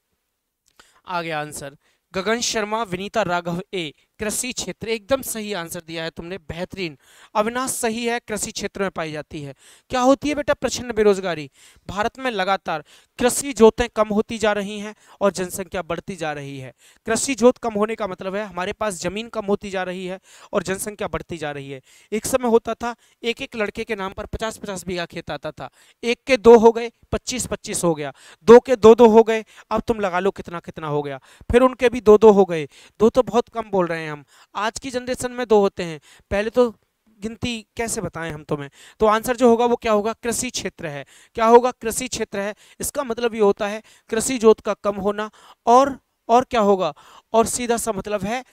आ गया आंसर गगन शर्मा विनीता राघव ए कृषि क्षेत्र एकदम सही आंसर दिया है तुमने बेहतरीन अविनाश सही है कृषि क्षेत्र में पाई जाती है क्या होती है बेटा प्रचंड बेरोजगारी भारत में लगातार कृषि जोतें कम होती जा रही हैं और जनसंख्या बढ़ती जा रही है कृषि जोत कम होने का मतलब है हमारे पास जमीन कम होती जा रही है और जनसंख्या बढ़ती जा रही है एक समय होता था एक एक लड़के के नाम पर पचास पचास बीघा खेत आता था एक के दो हो गए पच्चीस पच्चीस हो गया दो के दो दो हो गए अब तुम लगा लो कितना कितना हो गया फिर उनके भी दो दो हो गए दो तो बहुत कम बोल रहे हैं हैं हम आज की जनरेशन में दो होते हैं पहले तो गिनती कैसे बताएं हम तुम्हें तो आंसर जो होगा वो क्या होगा कृषि क्षेत्र है क्या होगा कृषि क्षेत्र है इसका मतलब ये होता है कृषि जोत का कम होना और और क्या होगा और सीधा सा मतलब है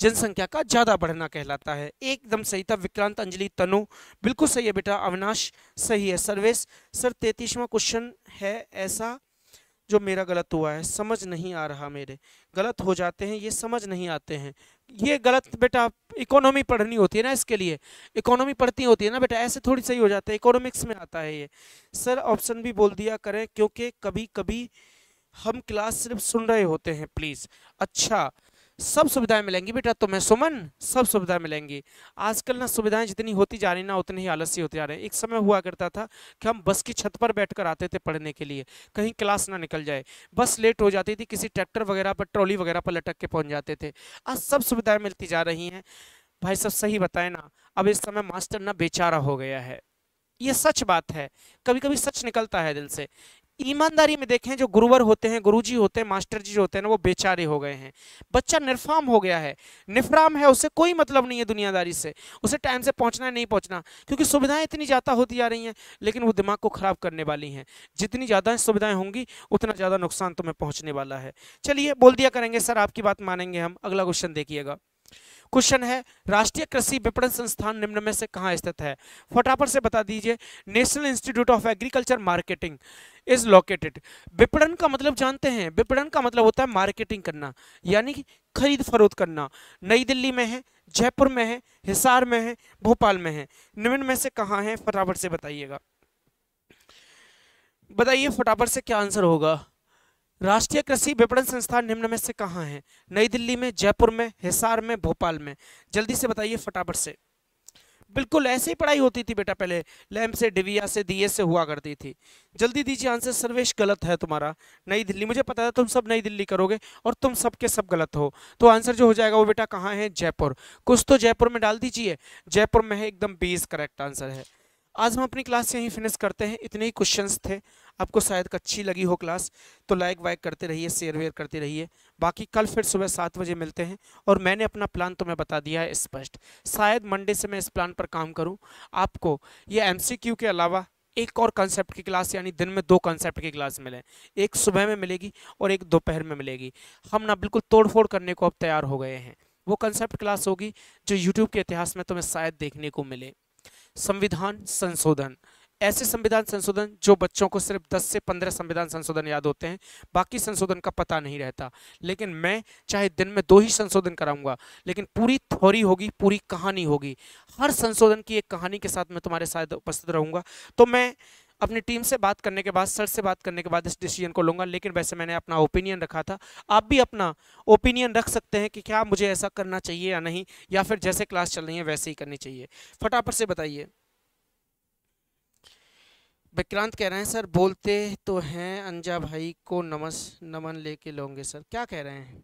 जनसंख्या का ज़्यादा बढ़ना कहलाता है एकदम सही था विक्रांत अंजलि तनु बिल्कुल सही है बेटा अविनाश सही है सर्वेश सर तैतीसवा क्वेश्चन है ऐसा जो मेरा गलत हुआ है समझ नहीं आ रहा मेरे गलत हो जाते हैं ये समझ नहीं आते हैं ये गलत बेटा इकोनॉमी पढ़नी होती है ना इसके लिए इकोनॉमी पढ़ती होती है ना बेटा ऐसे थोड़ी सही हो जाता है इकोनॉमिक्स में आता है ये सर ऑप्शन भी बोल दिया करें क्योंकि कभी कभी हम क्लास सिर्फ सुन रहे होते हैं प्लीज़ अच्छा सब सुविधाएं मिलेंगी बेटा तुम्हें सुमन सब सुविधाएं मिलेंगी आजकल ना सुविधाएं जितनी होती जा रही ना उतनी ही आलसी होते जा रहे हैं एक समय हुआ करता था कि हम बस की छत पर बैठकर आते थे पढ़ने के लिए कहीं क्लास ना निकल जाए बस लेट हो जाती थी किसी ट्रैक्टर वगैरह पर ट्रॉली वगैरह पर लटक के पहुँच जाते थे आज सब सुविधाएँ मिलती जा रही हैं भाई सब सही बताए ना अब इस समय मास्टर ना बेचारा हो गया है ये सच बात है कभी कभी सच निकलता है दिल से ईमानदारी में देखें जो गुरुवर होते हैं गुरुजी होते हैं मास्टर जी जो होते हैं ना वो बेचारे हो गए हैं बच्चा निरफाम हो गया है निफराम है उसे कोई मतलब नहीं है दुनियादारी से उसे टाइम से पहुंचना है नहीं पहुंचना क्योंकि सुविधाएं इतनी ज़्यादा होती जा रही हैं लेकिन वो दिमाग को ख़राब करने वाली हैं जितनी ज़्यादा सुविधाएं होंगी उतना ज़्यादा नुकसान तुम्हें पहुँचने वाला है चलिए बोल दिया करेंगे सर आपकी बात मानेंगे हम अगला क्वेश्चन देखिएगा क्वेश्चन है राष्ट्रीय कृषि विपणन संस्थान निम्न में से कहाँ स्थित है फटाफट से बता दीजिए national institute of agriculture marketing is located विपणन का मतलब जानते हैं विपणन का मतलब होता है मार्केटिंग करना यानी कि खरीद फरोख्त करना नई दिल्ली में है जयपुर में है हिसार में है भोपाल में है निम्न में से कहाँ है फटाफट से बताइएगा बताइए फटाफट से क्या आंसर होगा राष्ट्रीय कृषि विपणन संस्थान निम्न में से कहाँ है नई दिल्ली में जयपुर में हिसार में भोपाल में जल्दी से बताइए फटाफट से बिल्कुल ऐसे ही पढ़ाई होती थी बेटा पहले लैम से डिविया से दिए से हुआ करती थी जल्दी दीजिए आंसर सर्वेश गलत है तुम्हारा नई दिल्ली मुझे पता था तुम सब नई दिल्ली करोगे और तुम सब के सब गलत हो तो आंसर जो हो जाएगा वो बेटा कहाँ है जयपुर कुछ तो जयपुर में डाल दीजिए जयपुर में है एकदम बीस करेक्ट आंसर है आज हम अपनी क्लास यहीं फिनिश करते हैं इतने ही क्वेश्चंस थे आपको शायद अच्छी लगी हो क्लास तो लाइक वाइक करते रहिए शेयर वेयर करते रहिए बाकी कल फिर सुबह सात बजे मिलते हैं और मैंने अपना प्लान तो मैं बता दिया है स्पष्ट शायद मंडे से मैं इस प्लान पर काम करूँ आपको ये एम के अलावा एक और कॉन्सेप्ट की क्लास यानी दिन में दो कॉन्सेप्ट की क्लास मिले एक सुबह में मिलेगी और एक दोपहर में मिलेगी हम ना बिल्कुल तोड़फोड़ करने को अब तैयार हो गए हैं वो कंसेप्ट क्लास होगी जो यूट्यूब के इतिहास में तुम्हें शायद देखने को मिले संविधान संशोधन ऐसे संविधान संशोधन जो बच्चों को सिर्फ 10 से 15 संविधान संशोधन याद होते हैं बाकी संशोधन का पता नहीं रहता लेकिन मैं चाहे दिन में दो ही संशोधन कराऊंगा लेकिन पूरी थोड़ी होगी पूरी कहानी होगी हर संशोधन की एक कहानी के साथ मैं तुम्हारे साथ उपस्थित रहूंगा तो मैं अपनी टीम से बात करने के बाद सर से बात करने के बाद इस डिसीजन को लूँगा लेकिन वैसे मैंने अपना ओपिनियन रखा था आप भी अपना ओपिनियन रख सकते हैं कि क्या मुझे ऐसा करना चाहिए या नहीं या फिर जैसे क्लास चल रही है वैसे ही करनी चाहिए फटाफट से बताइए विक्रांत कह रहे हैं सर बोलते तो हैं अंजा भाई को नमस नमन लेके लोगे सर क्या कह रहे हैं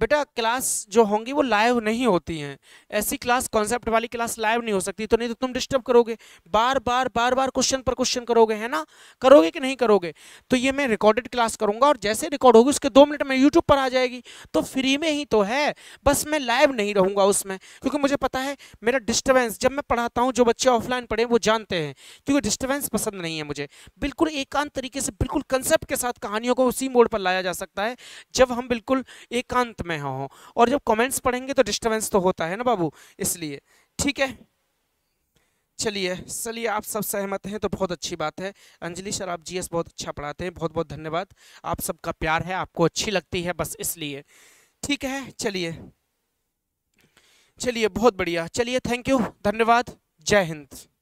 बेटा क्लास जो होंगी वो लाइव नहीं होती हैं ऐसी क्लास कॉन्सेप्ट वाली क्लास लाइव नहीं हो सकती तो नहीं तो तुम डिस्टर्ब करोगे बार बार बार बार क्वेश्चन पर क्वेश्चन करोगे है ना करोगे कि नहीं करोगे तो ये मैं रिकॉर्डेड क्लास करूँगा और जैसे रिकॉर्ड होगी उसके दो मिनट में यूट्यूब पर आ जाएगी तो फ्री में ही तो है बस मैं लाइव नहीं रहूँगा उसमें क्योंकि मुझे पता है मेरा डिस्टर्बेंस जब मैं पढ़ाता हूँ जो बच्चे ऑफलाइन पढ़े वो जानते हैं क्योंकि डिस्टर्बेंस पसंद नहीं है मुझे बिल्कुल एकांत तरीके से बिल्कुल कंसेप्ट के साथ कहानियों को उसी मोड पर लाया जा सकता है जब हम बिल्कुल एकांत में हो और जब कमेंट्स पढ़ेंगे तो डिस्टर्बेंस तो होता है ना बाबू इसलिए ठीक है चलिए चलिए आप सब सहमत हैं तो बहुत अच्छी बात है अंजलि सर आप जीएस बहुत अच्छा पढ़ाते हैं बहुत बहुत धन्यवाद आप सबका प्यार है आपको अच्छी लगती है बस इसलिए ठीक है चलिए चलिए बहुत बढ़िया चलिए थैंक यू धन्यवाद जय हिंद